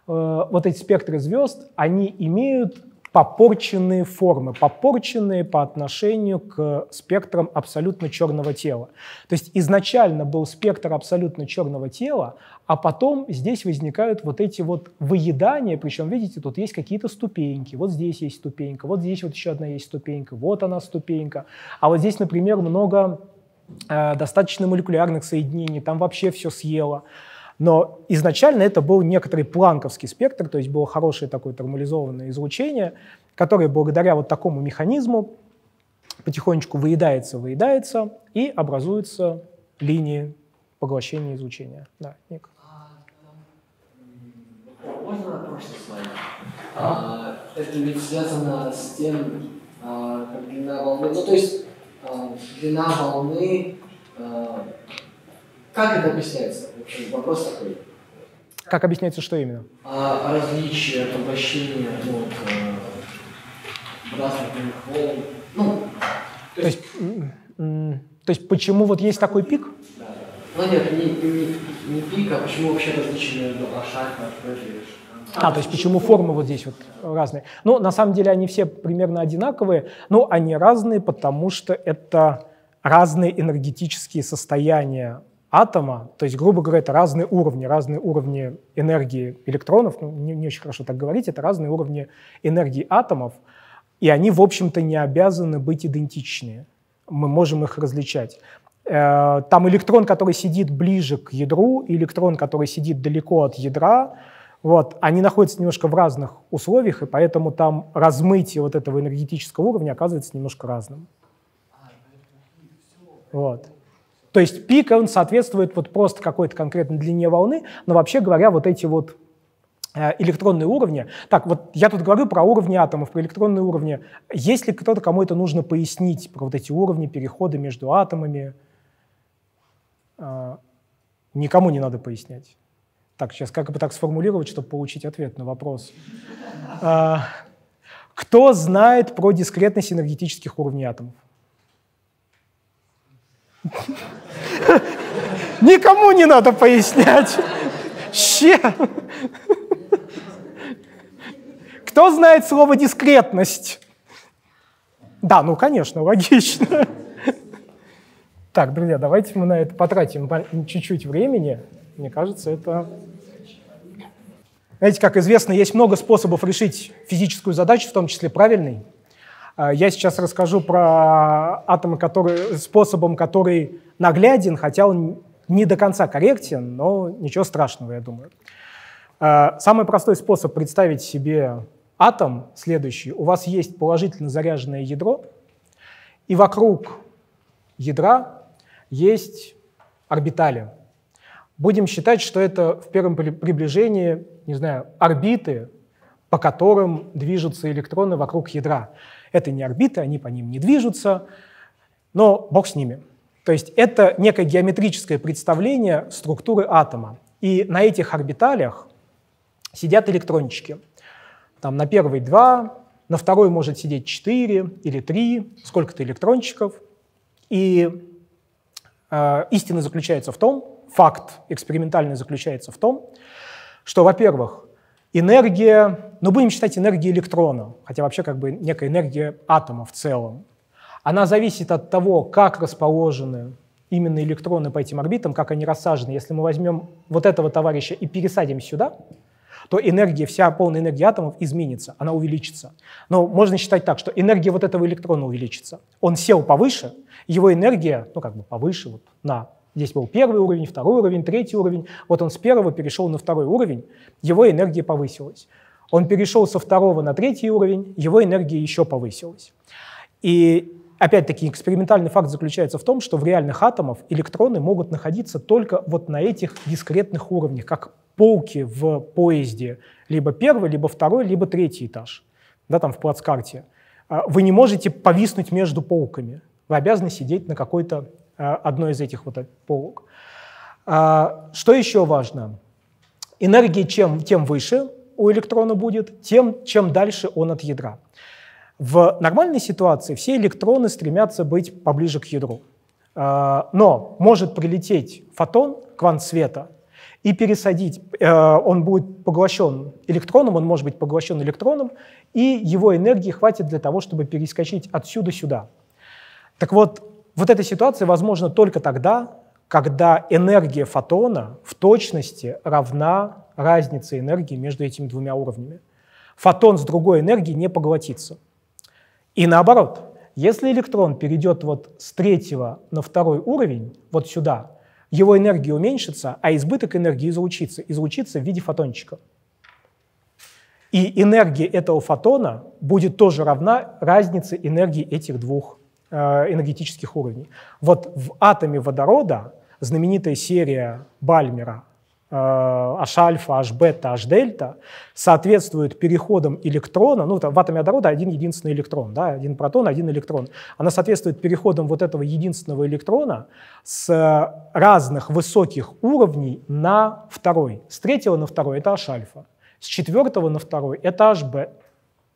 вот эти спектры звезд, они имеют попорченные формы, попорченные по отношению к спектрам абсолютно черного тела. То есть изначально был спектр абсолютно черного тела, а потом здесь возникают вот эти вот выедания, причем, видите, тут есть какие-то ступеньки. Вот здесь есть ступенька, вот здесь вот еще одна есть ступенька, вот она ступенька. А вот здесь, например, много э, достаточно молекулярных соединений, там вообще все съело. Но изначально это был некоторый планковский спектр, то есть было хорошее такое термализованное излучение, которое благодаря вот такому механизму потихонечку выедается, выедается и образуются линии поглощения излучения. Да, Ник. А? а? Это ведь связано с тем, а, как длина волны. Ну, то есть а, длина волны. Как это объясняется? Вопрос такой. Как объясняется, что именно? А, различие от обращения ну, от разных волн. Ну, то, то есть, то есть почему вот есть такой пик? Да. Ну нет, не, не, не пик, а почему вообще различие между ашахмат и а, то есть почему формы вот здесь вот разные? Ну, на самом деле они все примерно одинаковые, но они разные, потому что это разные энергетические состояния атома, то есть, грубо говоря, это разные уровни, разные уровни энергии электронов, ну, не, не очень хорошо так говорить, это разные уровни энергии атомов, и они, в общем-то, не обязаны быть идентичны. Мы можем их различать. Э, там электрон, который сидит ближе к ядру, электрон, который сидит далеко от ядра, вот, они находятся немножко в разных условиях, и поэтому там размытие вот этого энергетического уровня оказывается немножко разным. Вот. То есть пик, он соответствует вот просто какой-то конкретной длине волны, но вообще говоря, вот эти вот э, электронные уровни. Так, вот я тут говорю про уровни атомов, про электронные уровни. Есть ли кто-то, кому это нужно пояснить, про вот эти уровни переходы между атомами? Э, никому не надо пояснять. Так, сейчас как бы так сформулировать, чтобы получить ответ на вопрос. А, кто знает про дискретность энергетических уровней атомов? Никому не надо пояснять. Ще. Кто знает слово дискретность? Да, ну, конечно, логично. Так, друзья, давайте мы на это потратим чуть-чуть времени. Мне кажется, это знаете, как известно, есть много способов решить физическую задачу, в том числе правильный. А, я сейчас расскажу про атомы, которые, способом, который нагляден, хотя он не до конца корректен, но ничего страшного, я думаю. А, самый простой способ представить себе атом следующий. У вас есть положительно заряженное ядро, и вокруг ядра есть орбитали. Будем считать, что это в первом приближении не знаю, орбиты, по которым движутся электроны вокруг ядра. Это не орбиты, они по ним не движутся, но бог с ними. То есть это некое геометрическое представление структуры атома. И на этих орбиталях сидят электрончики. Там на первой два, на второй может сидеть четыре или три, сколько-то электрончиков. И э, истина заключается в том, факт экспериментальный заключается в том, что, во-первых, энергия, ну будем считать энергия электрона, хотя вообще как бы некая энергия атома в целом, она зависит от того, как расположены именно электроны по этим орбитам, как они рассажены. Если мы возьмем вот этого товарища и пересадим сюда, то энергия, вся полная энергия атомов изменится, она увеличится. Но можно считать так, что энергия вот этого электрона увеличится. Он сел повыше, его энергия, ну как бы повыше, вот на Здесь был первый уровень, второй уровень, третий уровень. Вот он с первого перешел на второй уровень, его энергия повысилась. Он перешел со второго на третий уровень, его энергия еще повысилась. И опять-таки экспериментальный факт заключается в том, что в реальных атомов электроны могут находиться только вот на этих дискретных уровнях, как полки в поезде, либо первый, либо второй, либо третий этаж, да, там в плацкарте. А вы не можете повиснуть между полками, вы обязаны сидеть на какой-то Э, одной из этих вот полок. А, что еще важно? Энергии чем, тем выше у электрона будет, тем чем дальше он от ядра. В нормальной ситуации все электроны стремятся быть поближе к ядру. А, но может прилететь фотон, квант света, и пересадить, э, он будет поглощен электроном, он может быть поглощен электроном, и его энергии хватит для того, чтобы перескочить отсюда сюда. Так вот, вот эта ситуация возможна только тогда, когда энергия фотона в точности равна разнице энергии между этими двумя уровнями. Фотон с другой энергией не поглотится. И наоборот, если электрон перейдет вот с третьего на второй уровень, вот сюда, его энергия уменьшится, а избыток энергии излучится, излучится в виде фотончика. И энергия этого фотона будет тоже равна разнице энергии этих двух Э, энергетических уровней. Вот в атоме водорода знаменитая серия Бальмера H-альфа, э, H-бета, H-дельта соответствует переходам электрона, ну, в атоме водорода один единственный электрон, да, один протон, один электрон. Она соответствует переходам вот этого единственного электрона с разных высоких уровней на второй. С третьего на второй – это H-альфа. С четвертого на второй – это H-бета.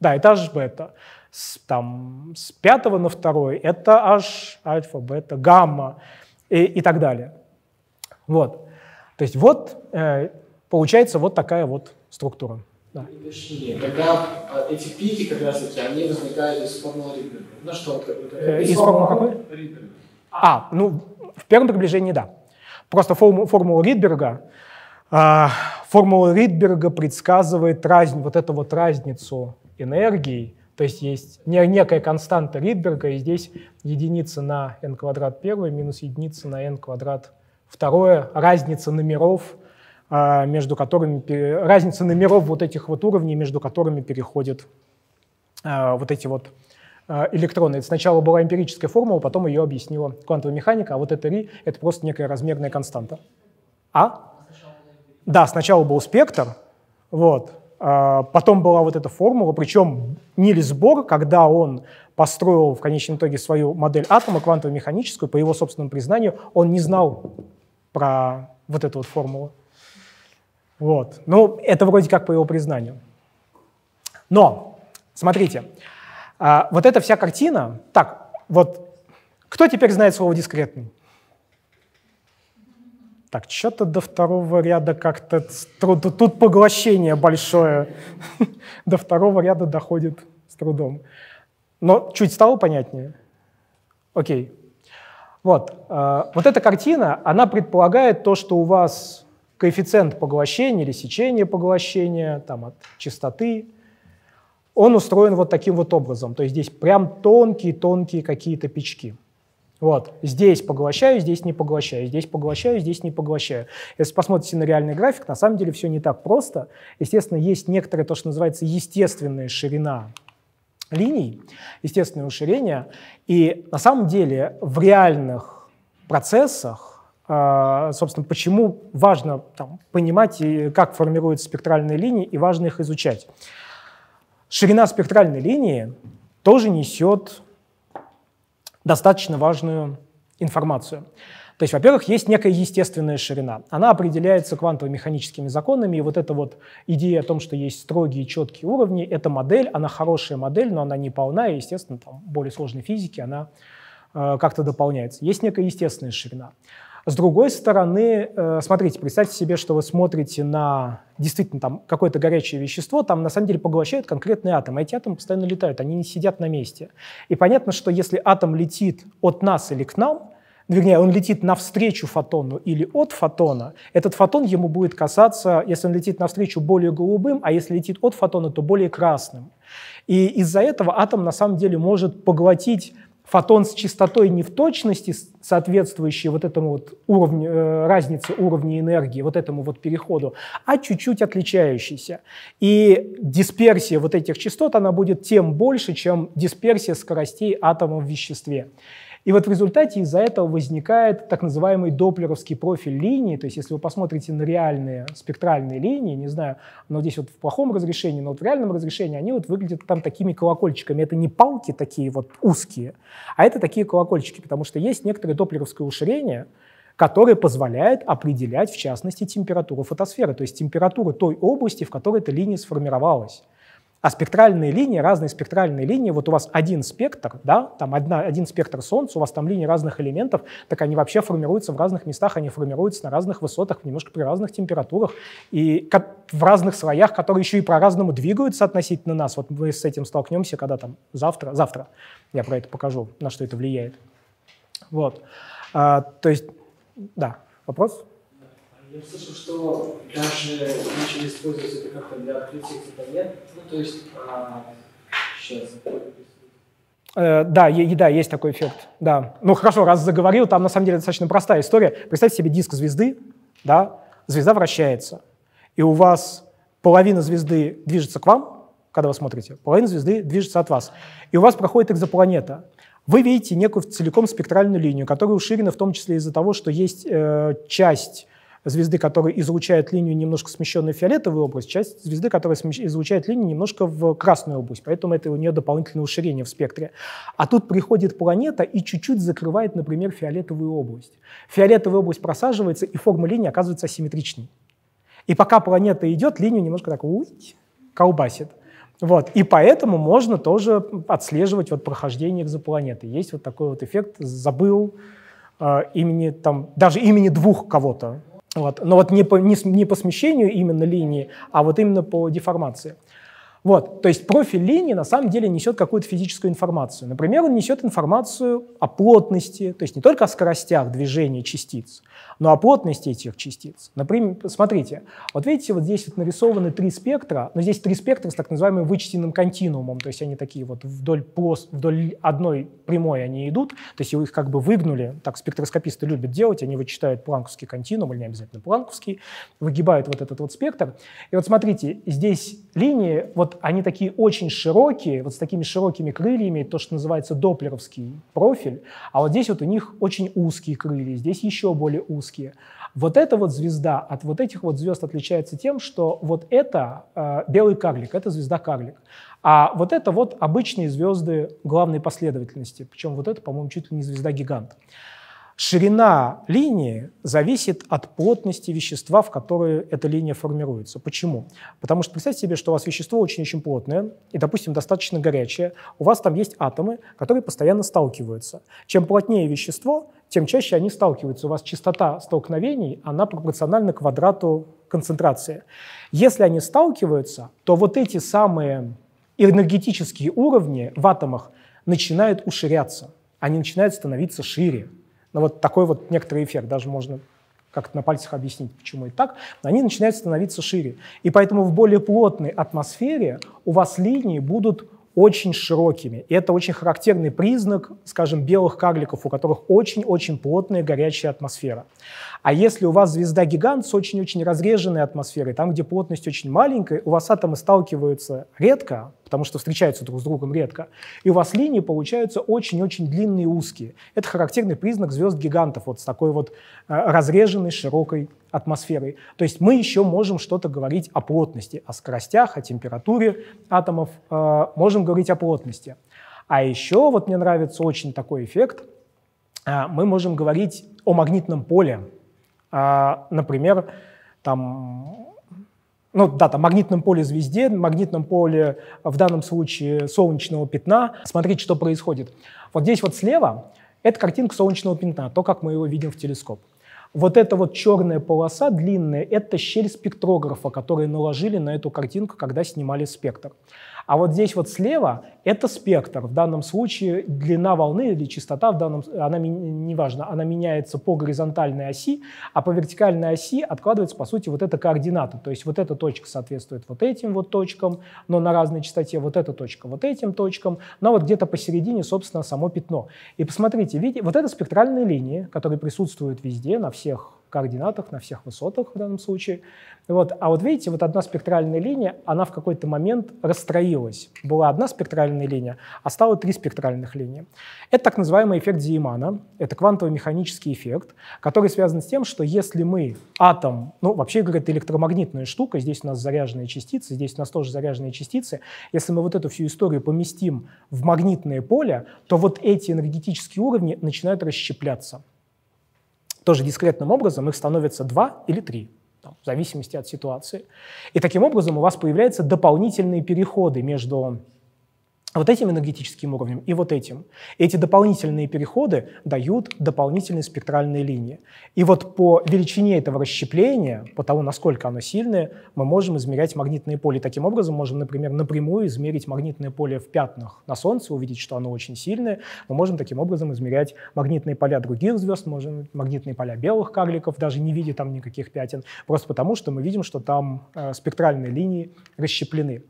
Да, это H-бета с, там, с пятого на второй, это аж альфа, бета, гамма и, и так далее. Вот. То есть вот э, получается вот такая вот структура. Да. Уточнение. А, эти пики как раз эти они возникают из формулы Ридберга. Ну что, э, из, из формулы какой? Ридберга. А, ну, в первом приближении да. Просто форму, формула Ридберга, э, формула Ридберга предсказывает разнь, вот эту вот разницу энергии то есть есть некая константа Ридберга, и здесь единица на n квадрат первое минус единица на n квадрат второе, разница номеров, а, между которыми, разница номеров вот этих вот уровней, между которыми переходят а, вот эти вот а, электроны. Это сначала была эмпирическая формула, потом ее объяснила квантовая механика, а вот это ри — это просто некая размерная константа. А? Да, сначала был спектр, вот, а, потом была вот эта формула, причем Нильс Бор, когда он построил в конечном итоге свою модель атома, квантово-механическую, по его собственному признанию, он не знал про вот эту вот формулу. Вот. Ну, это вроде как по его признанию. Но, смотрите, а, вот эта вся картина... Так, вот кто теперь знает слово «дискретный»? Так, что-то до второго ряда как-то... Тут поглощение большое. До второго ряда доходит с трудом. Но чуть стало понятнее. Окей. Вот. Э, вот эта картина, она предполагает то, что у вас коэффициент поглощения или сечение поглощения там, от частоты, он устроен вот таким вот образом. То есть здесь прям тонкие-тонкие какие-то печки. Вот, здесь поглощаю, здесь не поглощаю, здесь поглощаю, здесь не поглощаю. Если посмотрите на реальный график, на самом деле все не так просто. Естественно, есть некоторые то, что называется естественная ширина линий, естественное уширение. И на самом деле в реальных процессах, э, собственно, почему важно там, понимать, как формируются спектральные линии, и важно их изучать. Ширина спектральной линии тоже несет достаточно важную информацию. То есть, во-первых, есть некая естественная ширина. Она определяется квантово-механическими законами, и вот эта вот идея о том, что есть строгие, четкие уровни, это модель, она хорошая модель, но она не полна, и, естественно, там более сложной физики она э, как-то дополняется. Есть некая естественная ширина. С другой стороны, э, смотрите, представьте себе, что вы смотрите на действительно там какое-то горячее вещество, там на самом деле поглощают конкретные атомы. Эти атомы постоянно летают, они не сидят на месте. И понятно, что если атом летит от нас или к нам, вернее, он летит навстречу фотону или от фотона, этот фотон ему будет касаться, если он летит навстречу более голубым, а если летит от фотона, то более красным. И из-за этого атом на самом деле может поглотить фотон с частотой не в точности, соответствующей вот этому вот уровню, э, разнице уровня энергии, вот этому вот переходу, а чуть-чуть отличающийся. И дисперсия вот этих частот, она будет тем больше, чем дисперсия скоростей атомов в веществе. И вот в результате из-за этого возникает так называемый доплеровский профиль линии. То есть если вы посмотрите на реальные спектральные линии, не знаю, но здесь вот в плохом разрешении, но вот в реальном разрешении, они вот выглядят там такими колокольчиками. Это не палки такие вот узкие, а это такие колокольчики, потому что есть некоторое доплеровское уширение, которое позволяет определять, в частности, температуру фотосферы, то есть температуру той области, в которой эта линия сформировалась. А спектральные линии, разные спектральные линии, вот у вас один спектр, да, там одна, один спектр Солнца, у вас там линии разных элементов, так они вообще формируются в разных местах, они формируются на разных высотах, немножко при разных температурах и в разных слоях, которые еще и по-разному двигаются относительно нас. Вот мы с этим столкнемся, когда там завтра, завтра я про это покажу, на что это влияет. Вот. А, то есть, да, вопрос? Я слышал, что даже начали использовать это как-то для открытия экзопланет. Ну, то есть, а, сейчас. Э, да, е, да, есть такой эффект. Да. Ну хорошо, раз заговорил, там на самом деле достаточно простая история. Представьте себе диск звезды, да, звезда вращается, и у вас половина звезды движется к вам, когда вы смотрите, половина звезды движется от вас, и у вас проходит экзопланета. Вы видите некую целиком спектральную линию, которая уширена в том числе из-за того, что есть э, часть звезды, которая излучает линию немножко смещенную в фиолетовую область, часть звезды, которая излучает линию немножко в красную область. Поэтому это у нее дополнительное уширение в спектре. А тут приходит планета и чуть-чуть закрывает, например, фиолетовую область. Фиолетовая область просаживается, и форма линии оказывается асимметричной. И пока планета идет, линию немножко так уить, колбасит. Вот. И поэтому можно тоже отслеживать вот прохождение экзопланеты. Есть вот такой вот эффект «забыл», э, имени, там, даже имени двух кого-то вот. Но вот не по, не, не по смещению именно линии, а вот именно по деформации. Вот, то есть профиль линии на самом деле несет какую-то физическую информацию. Например, он несет информацию о плотности, то есть не только о скоростях движения частиц, но о плотности этих частиц. Например, смотрите, вот видите, вот здесь вот нарисованы три спектра, но здесь три спектра с так называемым вычтенным континуумом, то есть они такие вот вдоль, плос, вдоль одной прямой они идут, то есть их как бы выгнули, так спектроскописты любят делать, они вычитают планковский континуум, или не обязательно планковский, выгибают вот этот вот спектр. И вот смотрите, здесь линии, вот они такие очень широкие, вот с такими широкими крыльями, то, что называется доплеровский профиль, а вот здесь вот у них очень узкие крылья, здесь еще более узкие. Вот эта вот звезда от вот этих вот звезд отличается тем, что вот это э, белый карлик, это звезда-карлик, а вот это вот обычные звезды главной последовательности, причем вот это, по-моему, чуть ли не звезда-гигант. Ширина линии зависит от плотности вещества, в которое эта линия формируется. Почему? Потому что представьте себе, что у вас вещество очень-очень плотное и, допустим, достаточно горячее. У вас там есть атомы, которые постоянно сталкиваются. Чем плотнее вещество, тем чаще они сталкиваются. У вас частота столкновений, она пропорциональна квадрату концентрации. Если они сталкиваются, то вот эти самые энергетические уровни в атомах начинают уширяться. Они начинают становиться шире. Но ну, вот такой вот некоторый эффект, даже можно как-то на пальцах объяснить, почему это так, они начинают становиться шире. И поэтому в более плотной атмосфере у вас линии будут очень широкими. И это очень характерный признак, скажем, белых карликов, у которых очень-очень плотная горячая атмосфера. А если у вас звезда-гигант с очень-очень разреженной атмосферой, там, где плотность очень маленькая, у вас атомы сталкиваются редко, потому что встречаются друг с другом редко, и у вас линии получаются очень-очень длинные и узкие. Это характерный признак звезд-гигантов, вот с такой вот э, разреженной широкой атмосферой. То есть мы еще можем что-то говорить о плотности, о скоростях, о температуре атомов, э, можем говорить о плотности. А еще вот мне нравится очень такой эффект, э, мы можем говорить о магнитном поле, а, например, там, ну да, там магнитном поле звезде, магнитном поле в данном случае солнечного пятна. Смотрите, что происходит. Вот здесь вот слева это картинка солнечного пятна, то, как мы его видим в телескоп. Вот эта вот черная полоса длинная – это щель спектрографа, который наложили на эту картинку, когда снимали спектр. А вот здесь вот слева это спектр. В данном случае длина волны или частота, в данном, она не важно, она меняется по горизонтальной оси, а по вертикальной оси откладывается, по сути, вот эта координата. То есть вот эта точка соответствует вот этим вот точкам, но на разной частоте вот эта точка вот этим точкам, но вот где-то посередине, собственно, само пятно. И посмотрите, видите, вот это спектральные линии, которые присутствуют везде, на всех координатах, на всех высотах в данном случае. Вот. А вот видите, вот одна спектральная линия, она в какой-то момент расстроилась. Была одна спектральная линия, а стало три спектральных линии. Это так называемый эффект Зиимана. Это квантово-механический эффект, который связан с тем, что если мы атом, ну вообще, говорят, это электромагнитная штука, здесь у нас заряженные частицы, здесь у нас тоже заряженные частицы, если мы вот эту всю историю поместим в магнитное поле, то вот эти энергетические уровни начинают расщепляться тоже дискретным образом их становится два или три в зависимости от ситуации. И таким образом у вас появляются дополнительные переходы между вот этим энергетическим уровнем и вот этим. Эти дополнительные переходы дают дополнительные спектральные линии. И вот по величине этого расщепления, по тому, насколько оно сильное, мы можем измерять магнитное поле. Таким образом, можем, например, напрямую измерить магнитное поле в пятнах на Солнце, увидеть, что оно очень сильное. Мы можем таким образом измерять магнитные поля других звезд, можем магнитные поля белых карликов, даже не видя там никаких пятен, просто потому, что мы видим, что там э, спектральные линии расщеплены.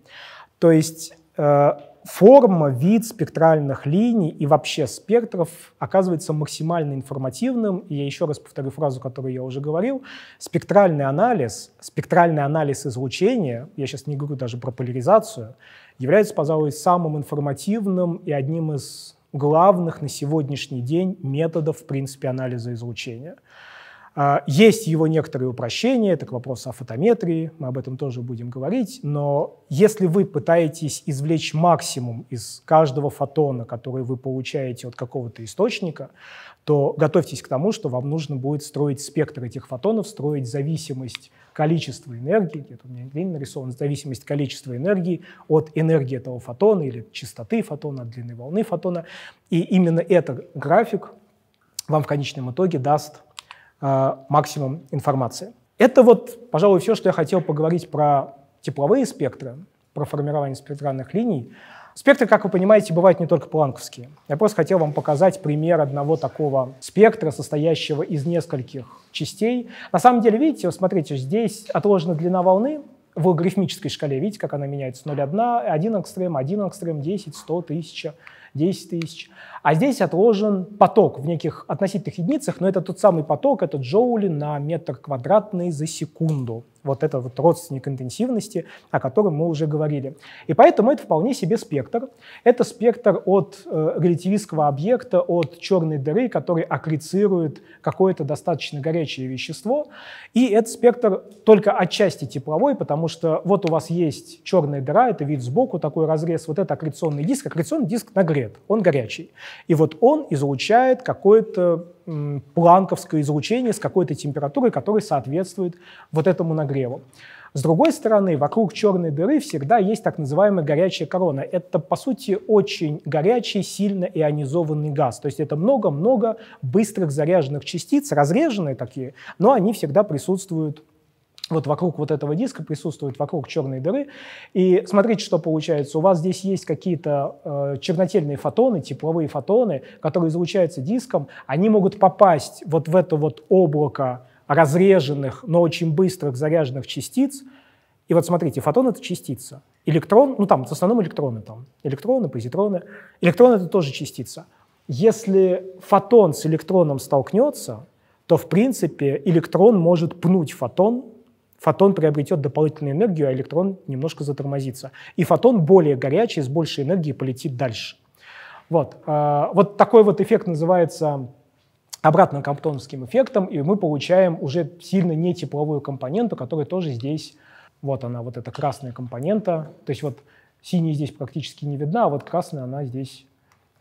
То есть э, форма, вид спектральных линий и вообще спектров оказывается максимально информативным. И я еще раз повторю фразу, которую я уже говорил. Спектральный анализ, спектральный анализ излучения, я сейчас не говорю даже про поляризацию, является, пожалуй, самым информативным и одним из главных на сегодняшний день методов, в принципе, анализа излучения. А, есть его некоторые упрощения, это к вопросу о фотометрии, мы об этом тоже будем говорить, но если вы пытаетесь извлечь максимум из каждого фотона, который вы получаете от какого-то источника, то готовьтесь к тому, что вам нужно будет строить спектр этих фотонов, строить зависимость количества энергии, где-то у меня линия нарисована, зависимость количества энергии от энергии этого фотона или частоты фотона, от длины волны фотона. И именно этот график вам в конечном итоге даст Э, максимум информации. Это вот, пожалуй, все, что я хотел поговорить про тепловые спектры, про формирование спектральных линий. Спектры, как вы понимаете, бывают не только планковские. Я просто хотел вам показать пример одного такого спектра, состоящего из нескольких частей. На самом деле, видите, смотрите, здесь отложена длина волны в логарифмической шкале. Видите, как она меняется? 0,1, 1 экстрем, 1 экстрем, 10, 100, 1000. 10 тысяч. А здесь отложен поток в неких относительных единицах, но это тот самый поток, это джоули на метр квадратный за секунду вот это вот родственник интенсивности, о котором мы уже говорили. И поэтому это вполне себе спектр. Это спектр от э, релятивистского объекта, от черной дыры, который аккрецирует какое-то достаточно горячее вещество. И этот спектр только отчасти тепловой, потому что вот у вас есть черная дыра, это вид сбоку, такой разрез, вот это аккреционный диск. Аккреционный диск нагрет, он горячий. И вот он излучает какое-то планковское излучение с какой-то температурой, которая соответствует вот этому нагреву. С другой стороны, вокруг черной дыры всегда есть так называемая горячая корона. Это, по сути, очень горячий, сильно ионизованный газ. То есть это много-много быстрых заряженных частиц, разреженные такие, но они всегда присутствуют вот вокруг вот этого диска присутствует, вокруг черной дыры. И смотрите, что получается. У вас здесь есть какие-то э, чернотельные фотоны, тепловые фотоны, которые излучаются диском. Они могут попасть вот в это вот облако разреженных, но очень быстрых заряженных частиц. И вот смотрите, фотон — это частица. Электрон, ну там, в основном электроны там. Электроны, позитроны. Электрон — это тоже частица. Если фотон с электроном столкнется, то, в принципе, электрон может пнуть фотон фотон приобретет дополнительную энергию, а электрон немножко затормозится. И фотон более горячий, с большей энергией полетит дальше. Вот, а, вот такой вот эффект называется обратно комптоновским эффектом, и мы получаем уже сильно не тепловую компоненту, которая тоже здесь, вот она, вот эта красная компонента. То есть вот синяя здесь практически не видна, а вот красная она здесь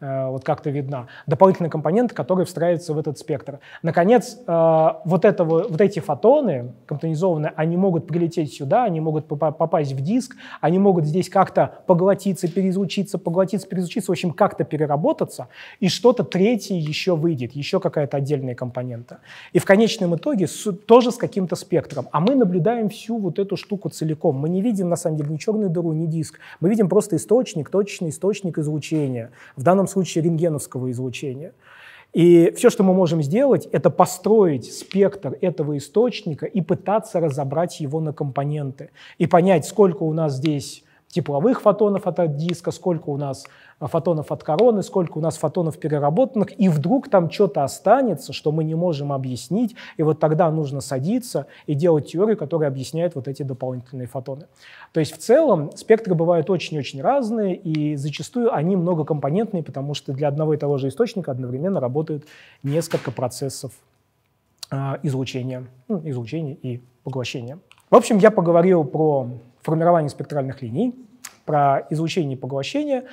Э, вот как-то видна. дополнительный компонент, который встраивается в этот спектр. Наконец, э, вот, этого, вот эти фотоны комптонизованные, они могут прилететь сюда, они могут попасть в диск, они могут здесь как-то поглотиться, переизлучиться, поглотиться, переизлучиться, в общем, как-то переработаться, и что-то третье еще выйдет, еще какая-то отдельная компонента. И в конечном итоге с, тоже с каким-то спектром. А мы наблюдаем всю вот эту штуку целиком. Мы не видим, на самом деле, ни черную дыру, ни диск. Мы видим просто источник, точечный источник излучения. В данном данном случае рентгеновского излучения. И все, что мы можем сделать, это построить спектр этого источника и пытаться разобрать его на компоненты и понять, сколько у нас здесь тепловых фотонов от диска, сколько у нас а фотонов от короны, сколько у нас фотонов переработанных, и вдруг там что-то останется, что мы не можем объяснить, и вот тогда нужно садиться и делать теорию, которая объясняет вот эти дополнительные фотоны. То есть в целом спектры бывают очень-очень разные, и зачастую они многокомпонентные, потому что для одного и того же источника одновременно работают несколько процессов а, излучения, ну, излучения и поглощения. В общем, я поговорил про формирование спектральных линий, про излучение и поглощение.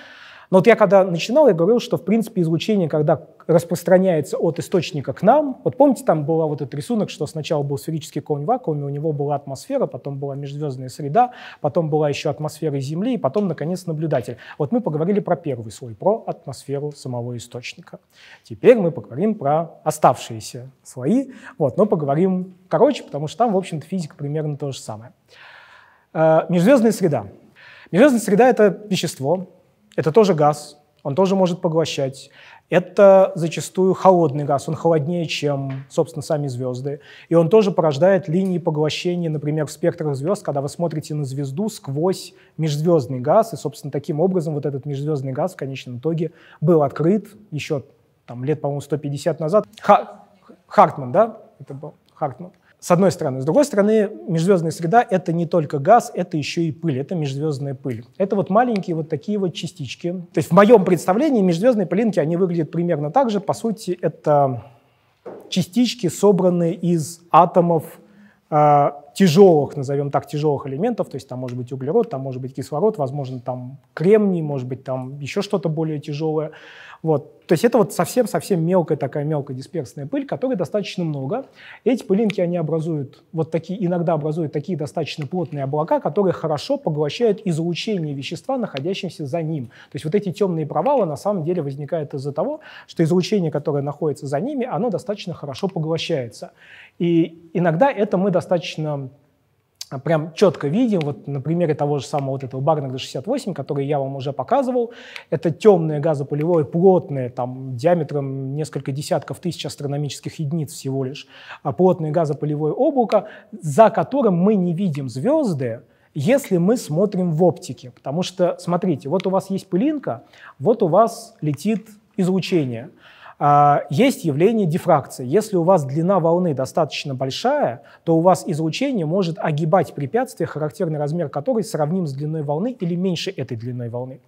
Но вот я когда начинал, я говорил, что, в принципе, излучение, когда распространяется от источника к нам, вот помните, там был вот этот рисунок, что сначала был сферический конь в вакууме, у него была атмосфера, потом была межзвездная среда, потом была еще атмосфера Земли, и потом, наконец, наблюдатель. Вот мы поговорили про первый слой, про атмосферу самого источника. Теперь мы поговорим про оставшиеся слои, вот, но поговорим короче, потому что там, в общем-то, физика примерно то же самое. Э, межзвездная среда. Межзвездная среда — это вещество, это тоже газ, он тоже может поглощать. Это зачастую холодный газ, он холоднее, чем, собственно, сами звезды. И он тоже порождает линии поглощения, например, в спектрах звезд, когда вы смотрите на звезду сквозь межзвездный газ, и, собственно, таким образом вот этот межзвездный газ в конечном итоге был открыт еще там, лет, по-моему, 150 назад. Ха Хартман, да? Это был Хартман. С одной стороны. С другой стороны, межзвездная среда — это не только газ, это еще и пыль, это межзвездная пыль. Это вот маленькие вот такие вот частички. То есть в моем представлении межзвездные пылинки, они выглядят примерно так же. По сути, это частички, собранные из атомов э, тяжелых, назовем так, тяжелых элементов, то есть там может быть углерод, там может быть кислород, возможно, там кремний, может быть, там еще что-то более тяжелое. Вот. То есть это вот совсем-совсем мелкая такая мелкая дисперсная пыль, которой достаточно много. Эти пылинки, они образуют вот такие, иногда образуют такие достаточно плотные облака, которые хорошо поглощают излучение вещества, находящегося за ним. То есть вот эти темные провалы на самом деле возникают из-за того, что излучение, которое находится за ними, оно достаточно хорошо поглощается. И иногда это мы достаточно а, прям четко видим, вот на примере того же самого вот этого Барнарда 68, который я вам уже показывал, это темное газопулевое, плотное, там, диаметром несколько десятков тысяч астрономических единиц всего лишь, а, плотное газопулевое облако, за которым мы не видим звезды, если мы смотрим в оптике. Потому что, смотрите, вот у вас есть пылинка, вот у вас летит излучение – а, есть явление дифракции. Если у вас длина волны достаточно большая, то у вас излучение может огибать препятствие, характерный размер которой сравним с длиной волны или меньше этой длиной волны.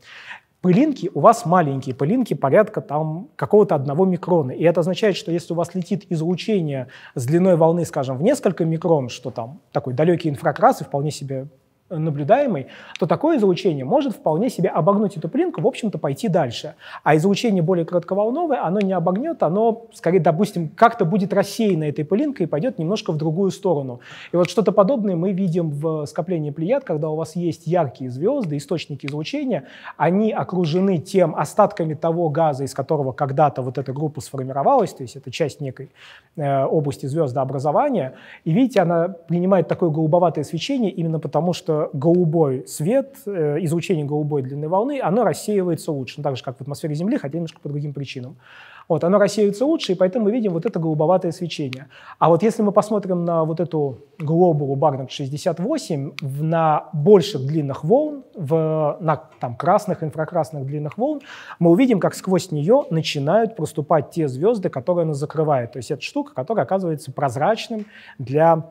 Пылинки у вас маленькие, пылинки порядка там какого-то одного микрона. И это означает, что если у вас летит излучение с длиной волны, скажем, в несколько микрон, что там такой далекий инфракрас и вполне себе наблюдаемый, то такое излучение может вполне себе обогнуть эту пленку, в общем-то, пойти дальше. А излучение более коротковолновое, оно не обогнет, оно, скорее, допустим, как-то будет рассеяно этой пылинкой и пойдет немножко в другую сторону. И вот что-то подобное мы видим в скоплении плеяд, когда у вас есть яркие звезды, источники излучения, они окружены тем остатками того газа, из которого когда-то вот эта группа сформировалась, то есть это часть некой э, области звездообразования, и видите, она принимает такое голубоватое свечение именно потому, что голубой свет, э, излучение голубой длины волны, оно рассеивается лучше, ну, так же, как в атмосфере Земли, хотя немножко по другим причинам. Вот, оно рассеивается лучше, и поэтому мы видим вот это голубоватое свечение. А вот если мы посмотрим на вот эту глобулу Барнетт 68 на больших длинных волн, в, на там, красных, инфракрасных длинных волн, мы увидим, как сквозь нее начинают проступать те звезды, которые она закрывает. То есть это штука, которая оказывается прозрачным для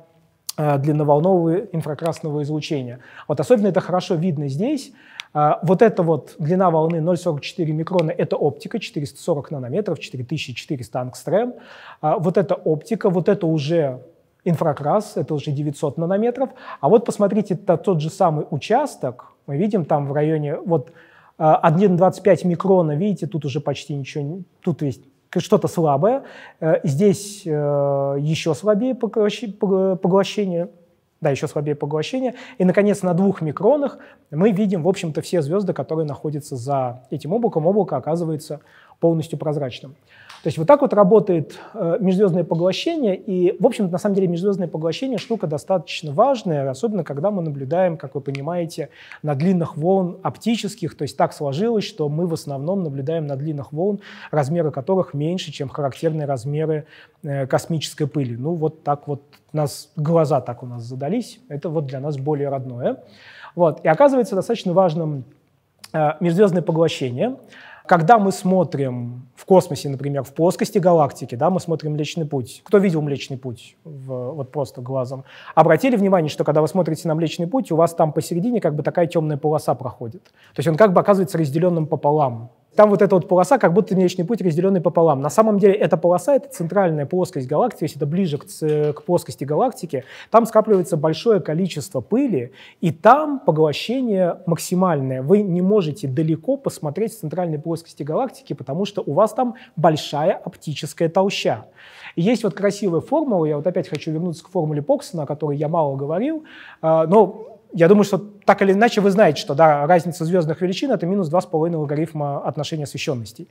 Э, длинноволнового инфракрасного излучения. Вот особенно это хорошо видно здесь. Э, вот эта вот длина волны 0,44 микрона – это оптика, 440 нанометров, 4400 ангстрем. Э, вот эта оптика, вот это уже инфракрас, это уже 900 нанометров. А вот посмотрите, это тот же самый участок, мы видим там в районе вот 1,25 микрона, видите, тут уже почти ничего, тут есть что-то слабое. Э, здесь э, еще слабее поглощение. Да, еще слабее поглощение. И, наконец, на двух микронах мы видим, в общем-то, все звезды, которые находятся за этим облаком. Облако оказывается полностью прозрачным. То есть вот так вот работает э, межзвездное поглощение. И, в общем на самом деле межзвездное поглощение штука достаточно важная, особенно когда мы наблюдаем, как вы понимаете, на длинных волн оптических. То есть так сложилось, что мы в основном наблюдаем на длинных волн, размеры которых меньше, чем характерные размеры э, космической пыли. Ну вот так вот нас глаза так у нас задались. Это вот для нас более родное. Вот. И оказывается достаточно важным э, межзвездное поглощение – когда мы смотрим в космосе, например, в плоскости галактики, да, мы смотрим Млечный Путь. Кто видел Млечный Путь в, вот просто глазом? Обратили внимание, что когда вы смотрите на Млечный Путь, у вас там посередине как бы такая темная полоса проходит. То есть он как бы оказывается разделенным пополам. Там вот эта вот полоса, как будто Млечный Путь разделенный пополам. На самом деле эта полоса — это центральная плоскость галактики, если это ближе к, к плоскости галактики, там скапливается большое количество пыли, и там поглощение максимальное. Вы не можете далеко посмотреть в центральной плоскости галактики, потому что у вас там большая оптическая толща. есть вот красивая формула, я вот опять хочу вернуться к формуле Поксона, о которой я мало говорил, а, но я думаю, что так или иначе вы знаете, что да, разница звездных величин — это минус 2,5 логарифма отношения освещенности.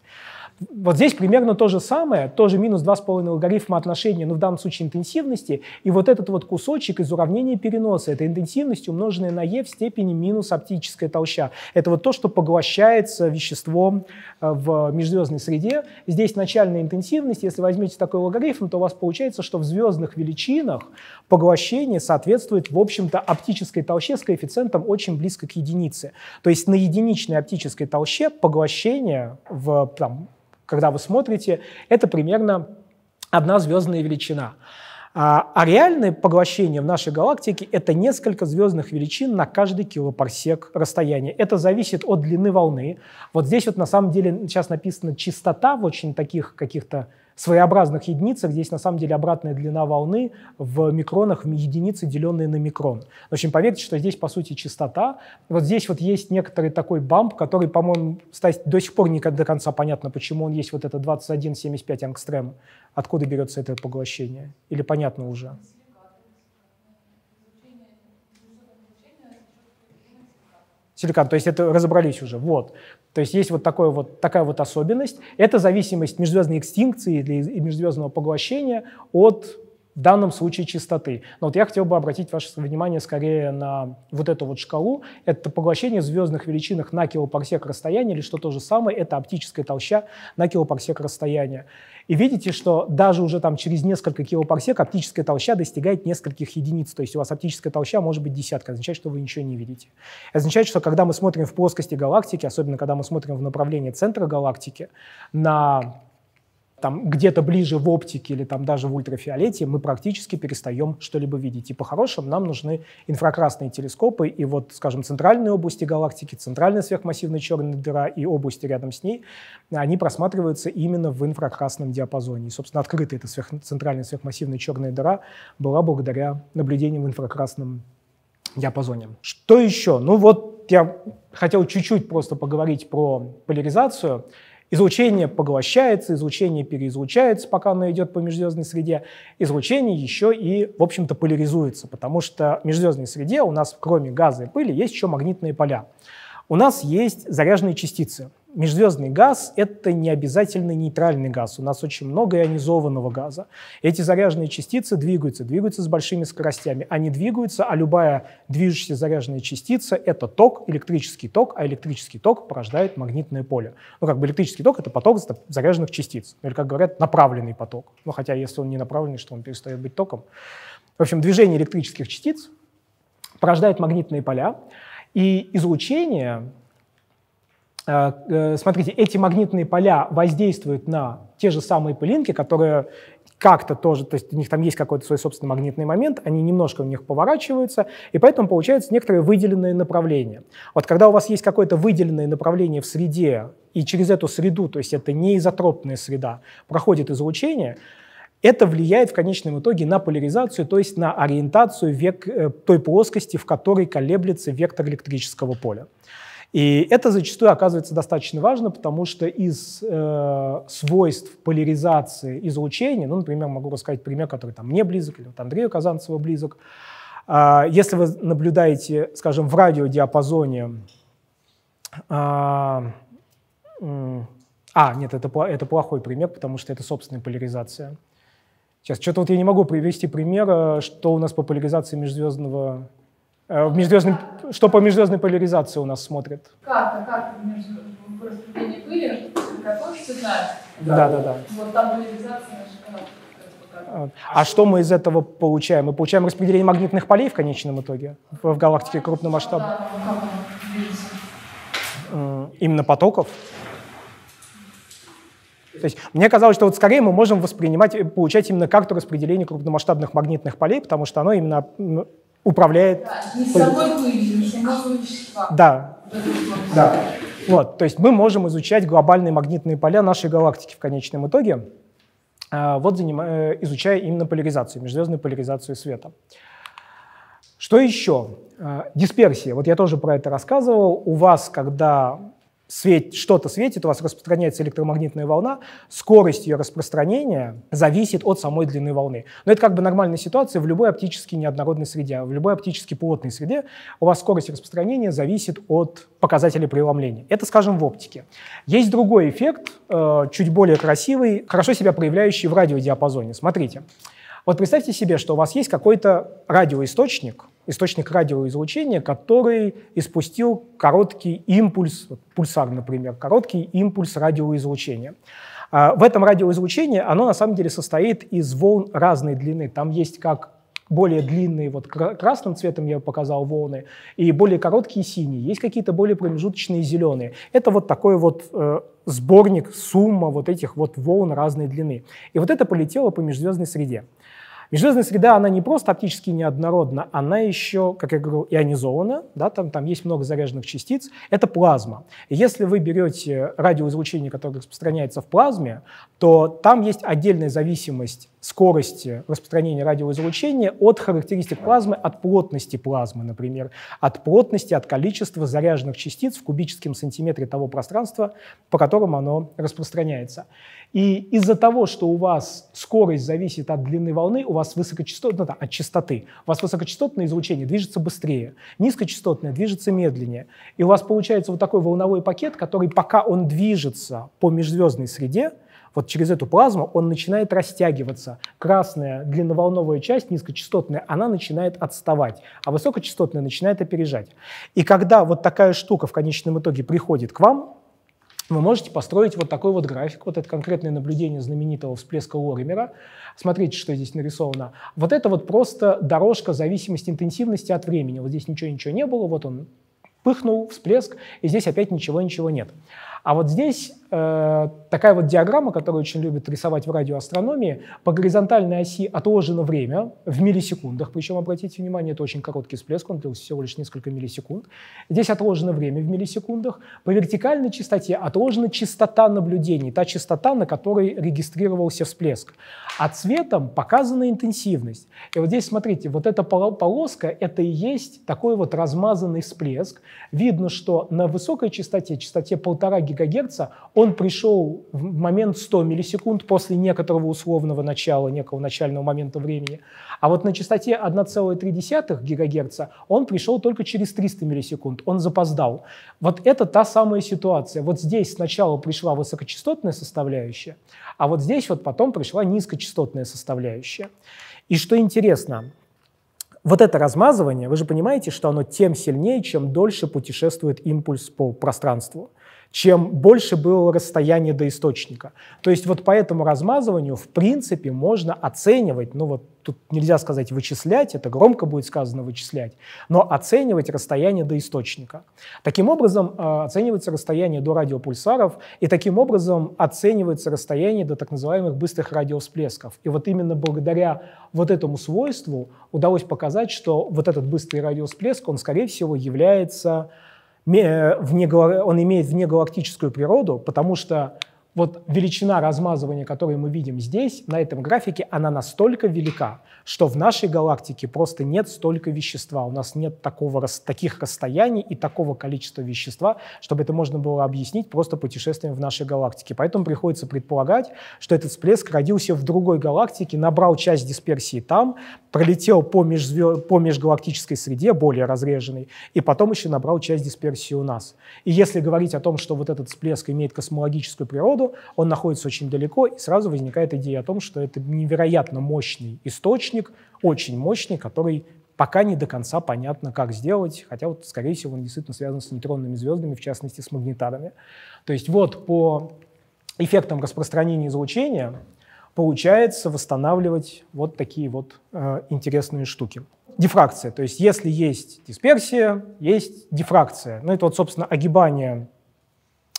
Вот здесь примерно то же самое, тоже минус 2,5 логарифма отношения, но в данном случае интенсивности, и вот этот вот кусочек из уравнения переноса, это интенсивность, умноженная на Е e в степени минус оптическая толща. Это вот то, что поглощается веществом э, в межзвездной среде. Здесь начальная интенсивность, если возьмете такой логарифм, то у вас получается, что в звездных величинах поглощение соответствует, в общем-то, оптической толще с коэффициентом очень близко к единице. То есть на единичной оптической толще поглощение в там, когда вы смотрите, это примерно одна звездная величина. А, а, реальное поглощение в нашей галактике – это несколько звездных величин на каждый килопарсек расстояния. Это зависит от длины волны. Вот здесь вот на самом деле сейчас написано частота в очень таких каких-то своеобразных единицах. Здесь на самом деле обратная длина волны в микронах, в единице, деленные на микрон. В общем, поверьте, что здесь, по сути, частота. Вот здесь вот есть некоторый такой бамп, который, по-моему, до сих пор не до конца понятно, почему он есть, вот это 21,75 ангстрем. Откуда берется это поглощение? Или понятно уже? силикан. То есть это разобрались уже. Вот. То есть есть вот, такое вот такая вот особенность. Это зависимость межзвездной экстинкции или межзвездного поглощения от в данном случае частоты. Но вот я хотел бы обратить ваше внимание скорее на вот эту вот шкалу. Это поглощение в звездных величинах на килопарсек расстояния, или что то же самое, это оптическая толща на килопарсек расстояния. И видите, что даже уже там через несколько килопарсек оптическая толща достигает нескольких единиц. То есть у вас оптическая толща может быть десятка. означает, что вы ничего не видите. Это означает, что когда мы смотрим в плоскости галактики, особенно когда мы смотрим в направлении центра галактики, на там где-то ближе в оптике или там даже в ультрафиолете мы практически перестаем что-либо видеть. И по-хорошему нам нужны инфракрасные телескопы, и вот, скажем, центральные области галактики, центральная сверхмассивная черная дыра и области рядом с ней, они просматриваются именно в инфракрасном диапазоне. И, собственно, открыта эта сверх... центральная сверхмассивная черная дыра была благодаря наблюдениям в инфракрасном диапазоне. Что еще? Ну вот я хотел чуть-чуть просто поговорить про поляризацию. Излучение поглощается, излучение переизлучается, пока оно идет по межзвездной среде. Излучение еще и, в общем-то, поляризуется, потому что в межзвездной среде у нас, кроме газа и пыли, есть еще магнитные поля. У нас есть заряженные частицы – Межзвездный газ — это не обязательно нейтральный газ. У нас очень много ионизованного газа. Эти заряженные частицы двигаются, двигаются с большими скоростями. Они двигаются, а любая движущаяся заряженная частица — это ток, электрический ток, а электрический ток порождает магнитное поле. Ну, как бы электрический ток — это поток заряженных частиц. Ну, или, как говорят, направленный поток. Ну, хотя, если он не направленный, что он перестает быть током. В общем, движение электрических частиц порождает магнитные поля, и излучение Э, э, смотрите, эти магнитные поля воздействуют на те же самые пылинки, которые как-то тоже, то есть у них там есть какой-то свой собственный магнитный момент, они немножко у них поворачиваются, и поэтому получается некоторые выделенные направления. Вот когда у вас есть какое-то выделенное направление в среде, и через эту среду, то есть это не изотропная среда, проходит излучение, это влияет в конечном итоге на поляризацию, то есть на ориентацию век, э, той плоскости, в которой колеблется вектор электрического поля. И это зачастую оказывается достаточно важно, потому что из э, свойств поляризации излучения, ну, например, могу рассказать пример, который там мне близок, или вот Андрею Казанцеву близок, э, если вы наблюдаете, скажем, в радиодиапазоне э, э, а, нет, это, это плохой пример, потому что это собственная поляризация. Сейчас, что-то вот я не могу привести пример, э, что у нас по поляризации межзвездного Э, в межзвездной, что по межзвездной поляризации у нас смотрят? Карта, карта межзвездной пыли, какой все знают. Да, да, да. Вот там поляризация а, а что мы из этого получаем? Мы получаем распределение магнитных полей в конечном итоге в галактике ну, крупного масштаба? Ну, именно потоков? То есть мне казалось, что вот скорее мы можем воспринимать, э, получать именно карту распределения крупномасштабных магнитных полей, потому что оно именно управляет... Да, не самой вывесить, а Да. да. Вот, то есть мы можем изучать глобальные магнитные поля нашей галактики в конечном итоге, а, вот э, изучая именно поляризацию, межзвездную поляризацию света. Что еще? А, дисперсия. Вот я тоже про это рассказывал. У вас, когда свет, что-то светит, у вас распространяется электромагнитная волна, скорость ее распространения зависит от самой длины волны. Но это как бы нормальная ситуация в любой оптически неоднородной среде, в любой оптически плотной среде у вас скорость распространения зависит от показателя преломления. Это, скажем, в оптике. Есть другой эффект, э, чуть более красивый, хорошо себя проявляющий в радиодиапазоне. Смотрите. Вот представьте себе, что у вас есть какой-то радиоисточник, источник радиоизлучения, который испустил короткий импульс, вот, пульсар, например, короткий импульс радиоизлучения. А, в этом радиоизлучении оно на самом деле состоит из волн разной длины. Там есть как более длинные, вот красным цветом я показал волны, и более короткие синие. Есть какие-то более промежуточные зеленые. Это вот такой вот э, сборник, сумма вот этих вот волн разной длины. И вот это полетело по межзвездной среде. Межзвездная среда, она не просто оптически неоднородна, она еще, как я говорю, ионизована, да, там, там есть много заряженных частиц, это плазма. если вы берете радиоизлучение, которое распространяется в плазме, то там есть отдельная зависимость скорости распространения радиоизлучения от характеристик плазмы, от плотности плазмы, например, от плотности, от количества заряженных частиц в кубическом сантиметре того пространства, по которому оно распространяется. И из-за того, что у вас скорость зависит от длины волны, у вас высокочастотное ну да, от частоты, у вас высокочастотное излучение движется быстрее, низкочастотное движется медленнее. И у вас получается вот такой волновой пакет, который пока он движется по межзвездной среде, вот через эту плазму он начинает растягиваться. Красная длинноволновая часть, низкочастотная, она начинает отставать, а высокочастотная начинает опережать. И когда вот такая штука в конечном итоге приходит к вам, вы можете построить вот такой вот график, вот это конкретное наблюдение знаменитого всплеска Лоримера. Смотрите, что здесь нарисовано. Вот это вот просто дорожка зависимости интенсивности от времени. Вот здесь ничего-ничего не было, вот он пыхнул, всплеск, и здесь опять ничего-ничего нет. А вот здесь Э, такая вот диаграмма, которую очень любят рисовать в радиоастрономии, по горизонтальной оси отложено время в миллисекундах, причем, обратите внимание, это очень короткий всплеск, он длился всего лишь несколько миллисекунд. Здесь отложено время в миллисекундах. По вертикальной частоте отложена частота наблюдений, та частота, на которой регистрировался всплеск. А цветом показана интенсивность. И вот здесь, смотрите, вот эта полоска, это и есть такой вот размазанный всплеск. Видно, что на высокой частоте, частоте 1,5 ГГц, он пришел в момент 100 миллисекунд после некоторого условного начала, некого начального момента времени. А вот на частоте 1,3 ГГц он пришел только через 300 миллисекунд, он запоздал. Вот это та самая ситуация. Вот здесь сначала пришла высокочастотная составляющая, а вот здесь вот потом пришла низкочастотная составляющая. И что интересно, вот это размазывание, вы же понимаете, что оно тем сильнее, чем дольше путешествует импульс по пространству – чем больше было расстояние до источника. То есть вот по этому размазыванию, в принципе, можно оценивать, ну вот тут нельзя сказать вычислять, это громко будет сказано вычислять, но оценивать расстояние до источника. Таким образом, а, оценивается расстояние до радиопульсаров, и таким образом оценивается расстояние до так называемых быстрых радиосплесков. И вот именно благодаря вот этому свойству удалось показать, что вот этот быстрый радиосплеск он, скорее всего, является Э, он имеет внегалактическую природу, потому что вот величина размазывания, которую мы видим здесь, на этом графике, она настолько велика, что в нашей галактике просто нет столько вещества, у нас нет такого, таких расстояний и такого количества вещества, чтобы это можно было объяснить просто путешествием в нашей галактике. Поэтому приходится предполагать, что этот всплеск родился в другой галактике, набрал часть дисперсии там, пролетел по, межзвё... по межгалактической среде, более разреженной, и потом еще набрал часть дисперсии у нас. И если говорить о том, что вот этот всплеск имеет космологическую природу, природу, он находится очень далеко, и сразу возникает идея о том, что это невероятно мощный источник, очень мощный, который пока не до конца понятно, как сделать, хотя вот, скорее всего, он действительно связан с нейтронными звездами, в частности, с магнитарами. То есть вот по эффектам распространения излучения получается восстанавливать вот такие вот э, интересные штуки. Дифракция, то есть если есть дисперсия, есть дифракция. Ну, это вот, собственно, огибание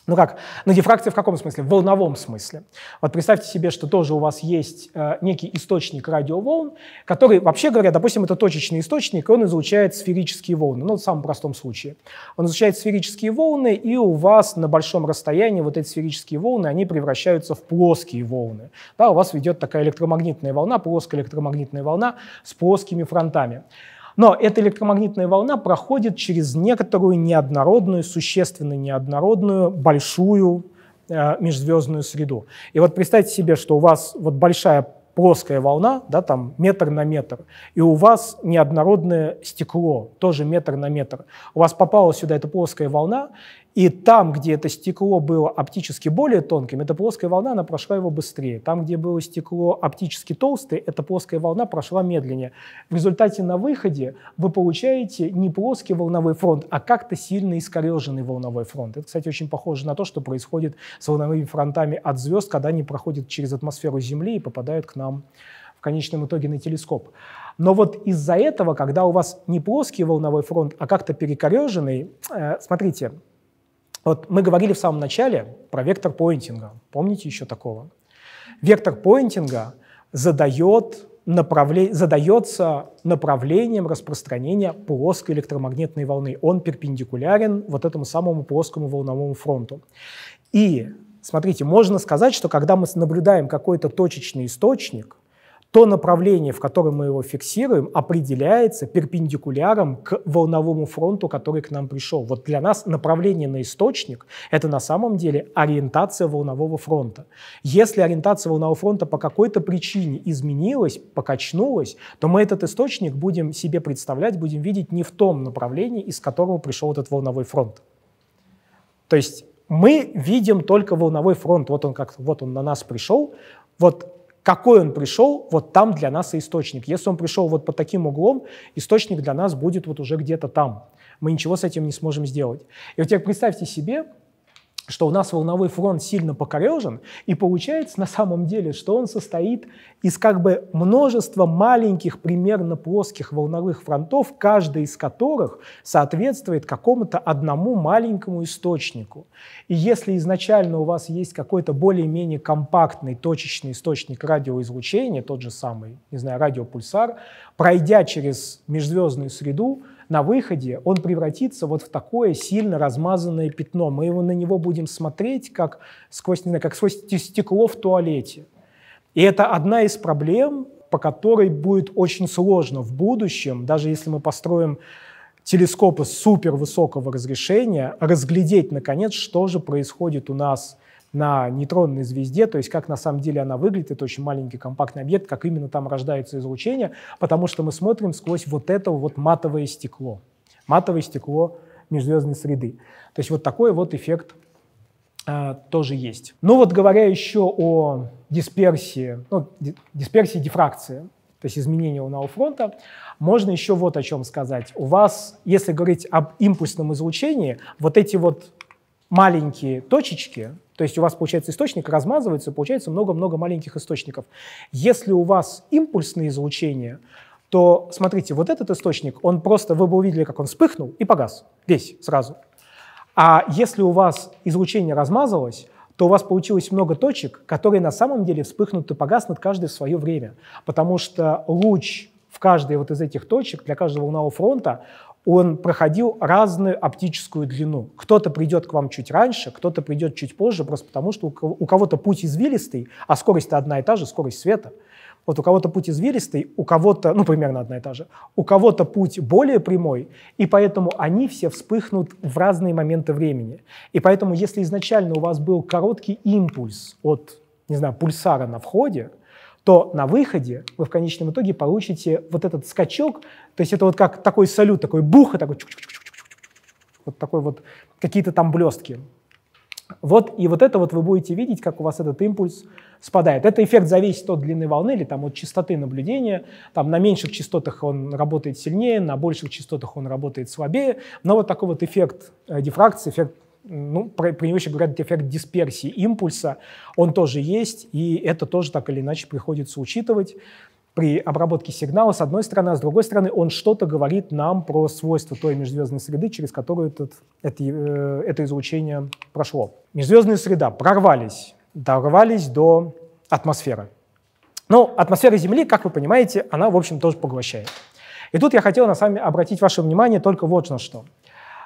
ну как, на ну, дифракции в каком смысле? В волновом смысле. Вот представьте себе, что тоже у вас есть э, некий источник радиоволн, который, вообще говоря, допустим, это точечный источник, и он излучает сферические волны. Ну, в самом простом случае. Он излучает сферические волны, и у вас на большом расстоянии вот эти сферические волны, они превращаются в плоские волны. Да, у вас ведет такая электромагнитная волна, плоская электромагнитная волна с плоскими фронтами. Но эта электромагнитная волна проходит через некоторую неоднородную, существенно неоднородную, большую э, межзвездную среду. И вот представьте себе, что у вас вот большая плоская волна, да, там метр на метр, и у вас неоднородное стекло, тоже метр на метр. У вас попала сюда эта плоская волна, и там, где это стекло было оптически более тонким, эта плоская волна, она прошла его быстрее. Там, где было стекло оптически толстое, эта плоская волна прошла медленнее. В результате на выходе вы получаете не плоский волновой фронт, а как-то сильно искореженный волновой фронт. Это, кстати, очень похоже на то, что происходит с волновыми фронтами от звезд, когда они проходят через атмосферу Земли и попадают к нам в конечном итоге на телескоп. Но вот из-за этого, когда у вас не плоский волновой фронт, а как-то перекореженный, э, смотрите, вот мы говорили в самом начале про вектор поинтинга. Помните еще такого? Вектор поинтинга задает направле... задается направлением распространения плоской электромагнитной волны. Он перпендикулярен вот этому самому плоскому волновому фронту. И, смотрите, можно сказать, что когда мы наблюдаем какой-то точечный источник, то направление, в котором мы его фиксируем, определяется перпендикуляром к волновому фронту, который к нам пришел. Вот для нас направление на источник – это на самом деле ориентация волнового фронта. Если ориентация волнового фронта по какой-то причине изменилась, покачнулась, то мы этот источник будем себе представлять, будем видеть не в том направлении, из которого пришел этот волновой фронт. То есть мы видим только волновой фронт, вот он как вот он на нас пришел, вот какой он пришел, вот там для нас и источник. Если он пришел вот под таким углом, источник для нас будет вот уже где-то там. Мы ничего с этим не сможем сделать. И вот теперь представьте себе, что у нас волновой фронт сильно покорежен, и получается на самом деле, что он состоит из как бы множества маленьких примерно плоских волновых фронтов, каждый из которых соответствует какому-то одному маленькому источнику. И если изначально у вас есть какой-то более-менее компактный точечный источник радиоизлучения, тот же самый, не знаю, радиопульсар, пройдя через межзвездную среду, на выходе он превратится вот в такое сильно размазанное пятно. Мы его, на него будем смотреть как сквозь, не знаю, как сквозь стекло в туалете. И это одна из проблем, по которой будет очень сложно в будущем, даже если мы построим телескопы супервысокого разрешения, разглядеть, наконец, что же происходит у нас на нейтронной звезде, то есть как на самом деле она выглядит, это очень маленький компактный объект, как именно там рождается излучение, потому что мы смотрим сквозь вот это вот матовое стекло, матовое стекло межзвездной среды. То есть вот такой вот эффект э, тоже есть. Ну вот говоря еще о дисперсии, ну, дисперсии дифракции, то есть изменения лунного фронта, можно еще вот о чем сказать. У вас, если говорить об импульсном излучении, вот эти вот маленькие точечки, то есть у вас, получается, источник размазывается, получается много-много маленьких источников. Если у вас импульсные излучения, то, смотрите, вот этот источник, он просто, вы бы увидели, как он вспыхнул и погас весь сразу. А если у вас излучение размазалось, то у вас получилось много точек, которые на самом деле вспыхнут и погаснут каждое в свое время. Потому что луч в каждой вот из этих точек, для каждого волнового фронта, он проходил разную оптическую длину. Кто-то придет к вам чуть раньше, кто-то придет чуть позже, просто потому что у кого-то путь извилистый, а скорость-то одна и та же, скорость света. Вот у кого-то путь извилистый, у кого-то, ну, примерно одна и та же, у кого-то путь более прямой, и поэтому они все вспыхнут в разные моменты времени. И поэтому, если изначально у вас был короткий импульс от, не знаю, пульсара на входе, то на выходе вы в конечном итоге получите вот этот скачок, то есть это вот как такой салют, такой бух, и такой чук -чук -чук -чук -чук -чук, вот такой вот какие-то там блестки. Вот, и вот это вот вы будете видеть, как у вас этот импульс спадает. Это эффект зависит от длины волны или там, от частоты наблюдения. Там, на меньших частотах он работает сильнее, на больших частотах он работает слабее. Но вот такой вот эффект э, дифракции, эффект ну, приносит, говорят, эффект дисперсии импульса, он тоже есть, и это тоже так или иначе приходится учитывать при обработке сигнала, с одной стороны, а с другой стороны, он что-то говорит нам про свойства той межзвездной среды, через которую этот, это, э, это излучение прошло. Межзвездная среда, прорвались, дорвались до атмосферы. Ну, атмосфера Земли, как вы понимаете, она, в общем, тоже поглощает. И тут я хотел, на самом деле, обратить ваше внимание только вот на что.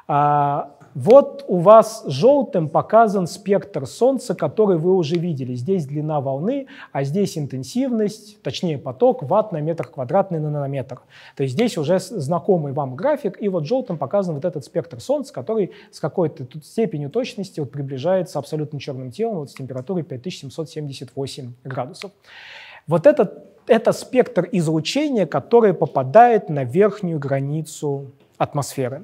А, вот у вас желтым показан спектр Солнца, который вы уже видели. Здесь длина волны, а здесь интенсивность, точнее поток, ватт на метр квадратный на нанометр. То есть здесь уже знакомый вам график, и вот желтым показан вот этот спектр Солнца, который с какой-то степенью точности вот приближается абсолютно черным телом вот с температурой 5778 градусов. Вот этот, это спектр излучения, который попадает на верхнюю границу атмосферы.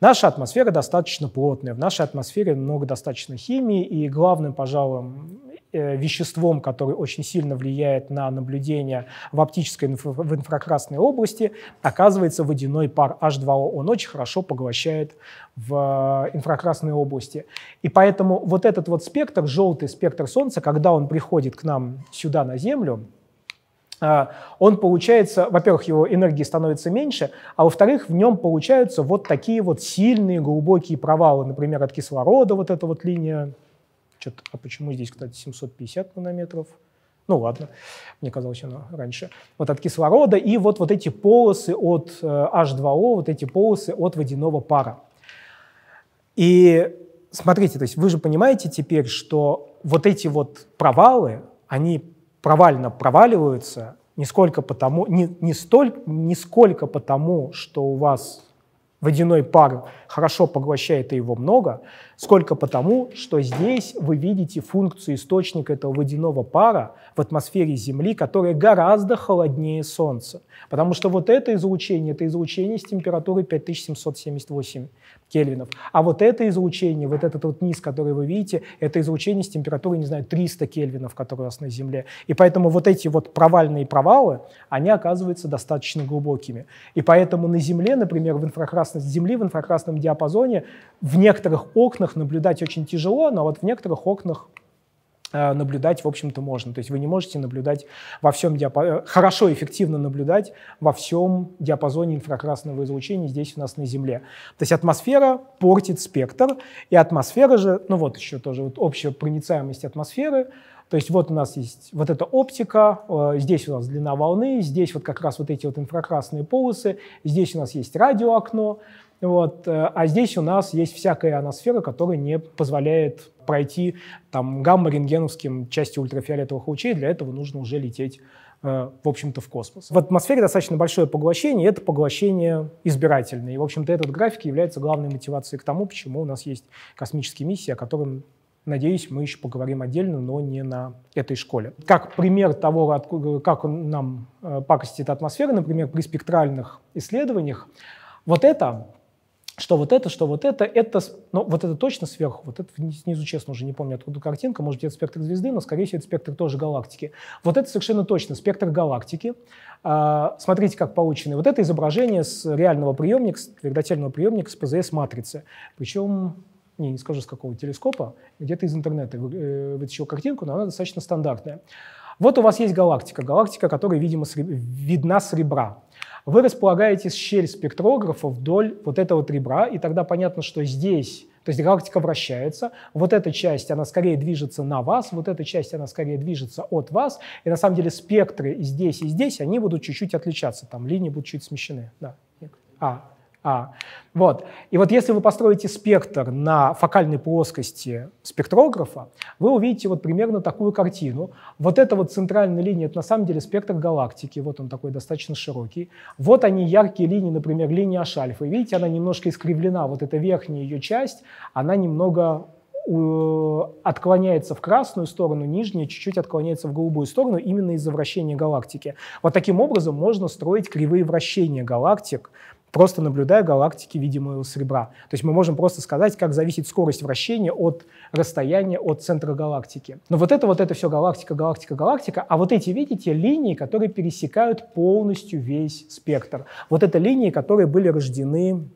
Наша атмосфера достаточно плотная, в нашей атмосфере много достаточно химии, и главным, пожалуй, э, веществом, которое очень сильно влияет на наблюдение в оптической, в инфракрасной области, оказывается водяной пар H2O. Он очень хорошо поглощает в э, инфракрасной области. И поэтому вот этот вот спектр, желтый спектр Солнца, когда он приходит к нам сюда на Землю, а, он получается, во-первых, его энергии становится меньше, а во-вторых, в нем получаются вот такие вот сильные глубокие провалы, например, от кислорода вот эта вот линия. Что-то, а почему здесь, кстати, 750 нанометров? Ну ладно, мне казалось, она раньше. Вот от кислорода и вот, вот эти полосы от э, H2O, вот эти полосы от водяного пара. И смотрите, то есть вы же понимаете теперь, что вот эти вот провалы, они провально проваливаются, не сколько потому, не, не, столь, не сколько потому, что у вас водяной пар хорошо поглощает и его много, сколько потому, что здесь вы видите функцию источника этого водяного пара в атмосфере Земли, которая гораздо холоднее Солнца. Потому что вот это излучение, это излучение с температурой 5778 кельвинов. А вот это излучение, вот этот вот низ, который вы видите, это излучение с температурой, не знаю, 300 кельвинов, которые у нас на Земле. И поэтому вот эти вот провальные провалы, они оказываются достаточно глубокими. И поэтому на Земле, например, в инфракрасной Земли, в инфракрасном диапазоне, в некоторых окнах окнах наблюдать очень тяжело, но вот в некоторых окнах э, наблюдать, в общем-то, можно. То есть вы не можете наблюдать во всем диапазоне, э, хорошо, эффективно наблюдать во всем диапазоне инфракрасного излучения здесь у нас на Земле. То есть атмосфера портит спектр, и атмосфера же, ну вот еще тоже вот общая проницаемость атмосферы, то есть вот у нас есть вот эта оптика, э, здесь у нас длина волны, здесь вот как раз вот эти вот инфракрасные полосы, здесь у нас есть радиоокно, вот, э, а здесь у нас есть всякая аносфера, которая не позволяет пройти там гамма-рентгеновским части ультрафиолетовых лучей, для этого нужно уже лететь э, в общем-то, в космос. В атмосфере достаточно большое поглощение, это поглощение избирательное. И, в общем-то, этот график является главной мотивацией к тому, почему у нас есть космические миссии, о которых Надеюсь, мы еще поговорим отдельно, но не на этой школе. Как пример того, откуда, как нам э, пакостит атмосфера, например, при спектральных исследованиях, вот это что вот это, что вот это, это, ну, вот это точно сверху, вот это снизу, честно, уже не помню, откуда картинка, может быть, это спектр звезды, но, скорее всего, это спектр тоже галактики. Вот это совершенно точно спектр галактики. А, смотрите, как получены. Вот это изображение с реального приемника, с твердотельного приемника с ПЗС-матрицы. Причем не, не скажу с какого телескопа, где-то из интернета э, вытащил картинку, но она достаточно стандартная. Вот у вас есть галактика, галактика, которая, видимо, с, видна с ребра. Вы располагаете щель спектрографа вдоль вот этого вот ребра, и тогда понятно, что здесь, то есть галактика вращается, вот эта часть, она скорее движется на вас, вот эта часть, она скорее движется от вас, и на самом деле спектры здесь и здесь, они будут чуть-чуть отличаться, там линии будут чуть смещены. Да. А, а. Вот. И вот если вы построите спектр на фокальной плоскости спектрографа, вы увидите вот примерно такую картину. Вот эта вот центральная линия, это на самом деле спектр галактики, вот он такой достаточно широкий. Вот они яркие линии, например, линия Ашальфа. И видите, она немножко искривлена, вот эта верхняя ее часть, она немного э, отклоняется в красную сторону, нижняя чуть-чуть отклоняется в голубую сторону именно из-за вращения галактики. Вот таким образом можно строить кривые вращения галактик, просто наблюдая галактики видимого серебра. То есть мы можем просто сказать, как зависит скорость вращения от расстояния от центра галактики. Но вот это вот это все галактика, галактика, галактика, а вот эти, видите, линии, которые пересекают полностью весь спектр. Вот это линии, которые были рождены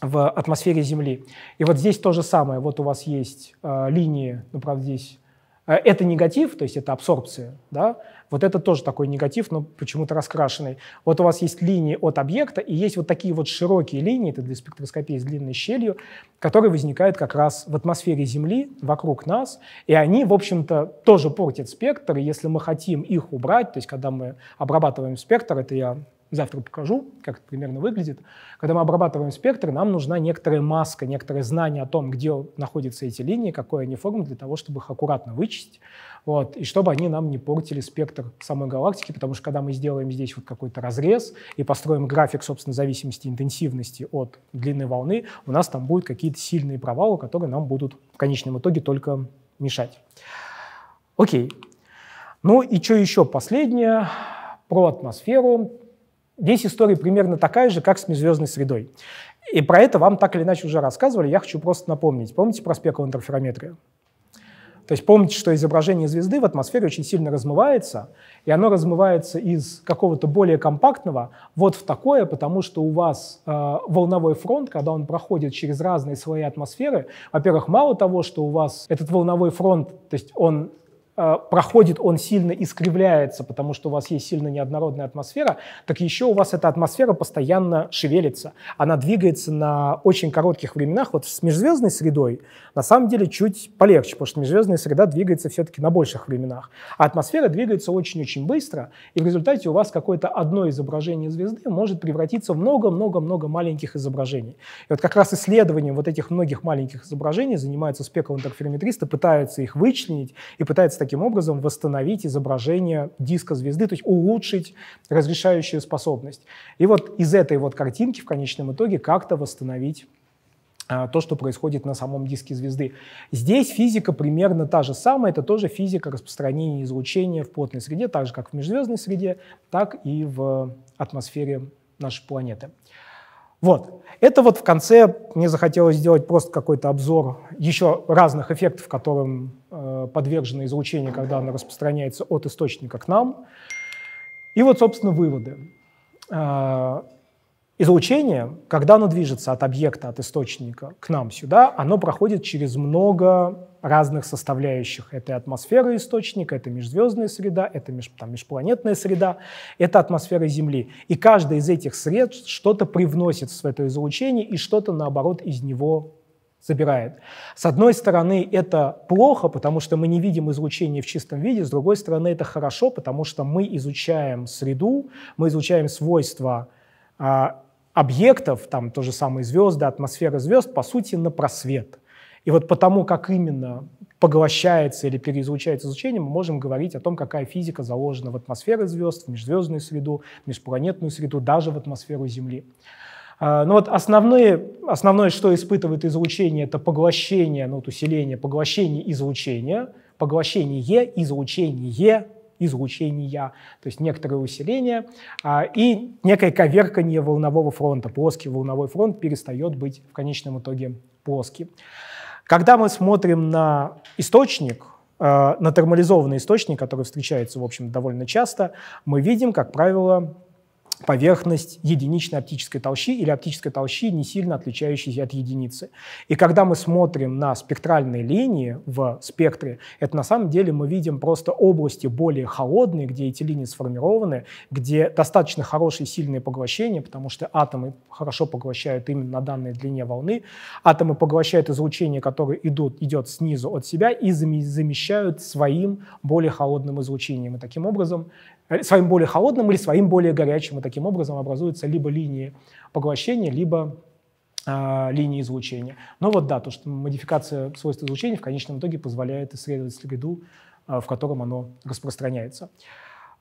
в атмосфере Земли. И вот здесь то же самое. Вот у вас есть э, линии, ну, правда, здесь Э, это негатив, то есть это абсорбция, да? Вот это тоже такой негатив, но почему-то раскрашенный. Вот у вас есть линии от объекта, и есть вот такие вот широкие линии, это для спектроскопии с длинной щелью, которые возникают как раз в атмосфере Земли, вокруг нас, и они, в общем-то, тоже портят спектр, и если мы хотим их убрать, то есть когда мы обрабатываем спектр, это я завтра покажу, как это примерно выглядит. Когда мы обрабатываем спектр, нам нужна некоторая маска, некоторое знание о том, где находятся эти линии, какой они формы, для того, чтобы их аккуратно вычистить. Вот, и чтобы они нам не портили спектр самой галактики, потому что когда мы сделаем здесь вот какой-то разрез и построим график, собственно, зависимости интенсивности от длины волны, у нас там будут какие-то сильные провалы, которые нам будут в конечном итоге только мешать. Окей. Ну и что еще последнее про атмосферу. Здесь история примерно такая же, как с межзвездной средой. И про это вам так или иначе уже рассказывали. Я хочу просто напомнить. Помните про спектру интерферометрию? То есть помните, что изображение звезды в атмосфере очень сильно размывается, и оно размывается из какого-то более компактного вот в такое, потому что у вас э, волновой фронт, когда он проходит через разные свои атмосферы, во-первых, мало того, что у вас этот волновой фронт, то есть он Э, проходит, он сильно искривляется, потому что у вас есть сильно неоднородная атмосфера, так еще у вас эта атмосфера постоянно шевелится. Она двигается на очень коротких временах. Вот с межзвездной средой на самом деле чуть полегче, потому что межзвездная среда двигается все-таки на больших временах. А атмосфера двигается очень-очень быстро, и в результате у вас какое-то одно изображение звезды может превратиться в много-много-много маленьких изображений. И вот как раз исследованием вот этих многих маленьких изображений занимаются спектры интерферометристы, пытаются их вычленить и пытаются таким таким образом восстановить изображение диска звезды, то есть улучшить разрешающую способность. И вот из этой вот картинки в конечном итоге как-то восстановить а, то, что происходит на самом диске звезды. Здесь физика примерно та же самая, это тоже физика распространения излучения в плотной среде, так же как в межзвездной среде, так и в атмосфере нашей планеты. Вот. Это вот в конце мне захотелось сделать просто какой-то обзор еще разных эффектов, которым э, подвержено излучение, когда оно распространяется от источника к нам. И вот, собственно, выводы. Э, Излучение, когда оно движется от объекта, от источника к нам сюда, оно проходит через много разных составляющих. Это атмосфера источника, это межзвездная среда, это меж, там, межпланетная среда, это атмосфера Земли. И каждая из этих сред что-то привносит в это излучение и что-то, наоборот, из него забирает. С одной стороны, это плохо, потому что мы не видим излучение в чистом виде, с другой стороны, это хорошо, потому что мы изучаем среду, мы изучаем свойства а, объектов, там то же самое звезды, атмосфера звезд, по сути, на просвет. И вот потому, как именно поглощается или переизлучается излучение, мы можем говорить о том, какая физика заложена в атмосферы звезд, в межзвездную среду, в межпланетную среду, даже в атмосферу Земли. А, но ну вот основные, основное, что испытывает излучение, это поглощение, ну вот усиление, поглощение излучения, поглощение излучение излучения, то есть некоторое усиление а, и некое коверкание волнового фронта. Плоский волновой фронт перестает быть в конечном итоге плоским. Когда мы смотрим на источник, а, на термализованный источник, который встречается, в общем, довольно часто, мы видим, как правило, поверхность единичной оптической толщи или оптической толщи, не сильно отличающейся от единицы. И когда мы смотрим на спектральные линии в спектре, это на самом деле мы видим просто области более холодные, где эти линии сформированы, где достаточно хорошие сильные поглощения, потому что атомы хорошо поглощают именно на данной длине волны. Атомы поглощают излучение, которое идут, идет снизу от себя, и замещают своим более холодным излучением. И таким образом Э, своим более холодным или своим более горячим, и таким образом образуются либо линии поглощения, либо э, линии излучения. Но вот да, то, что модификация свойств излучения в конечном итоге позволяет исследовать среду, э, а, в котором оно распространяется.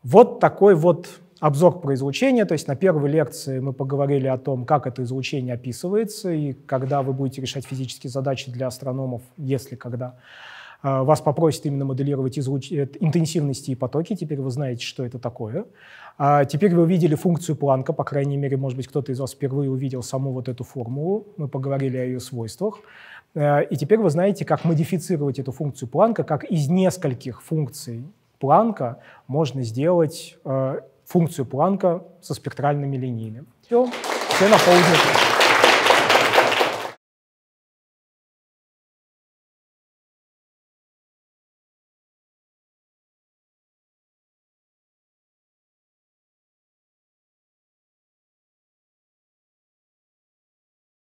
Вот такой вот обзор про излучение. То есть на первой лекции мы поговорили о том, как это излучение описывается, и когда вы будете решать физические задачи для астрономов, если когда, а, вас попросят именно моделировать излуч... Э, интенсивности и потоки. Теперь вы знаете, что это такое. А, теперь вы увидели функцию Планка. По крайней мере, может быть, кто-то из вас впервые увидел саму вот эту формулу. Мы поговорили о ее свойствах. А, и теперь вы знаете, как модифицировать эту функцию Планка, как из нескольких функций Планка можно сделать э, функцию Планка со спектральными линиями. Все, все на полдня.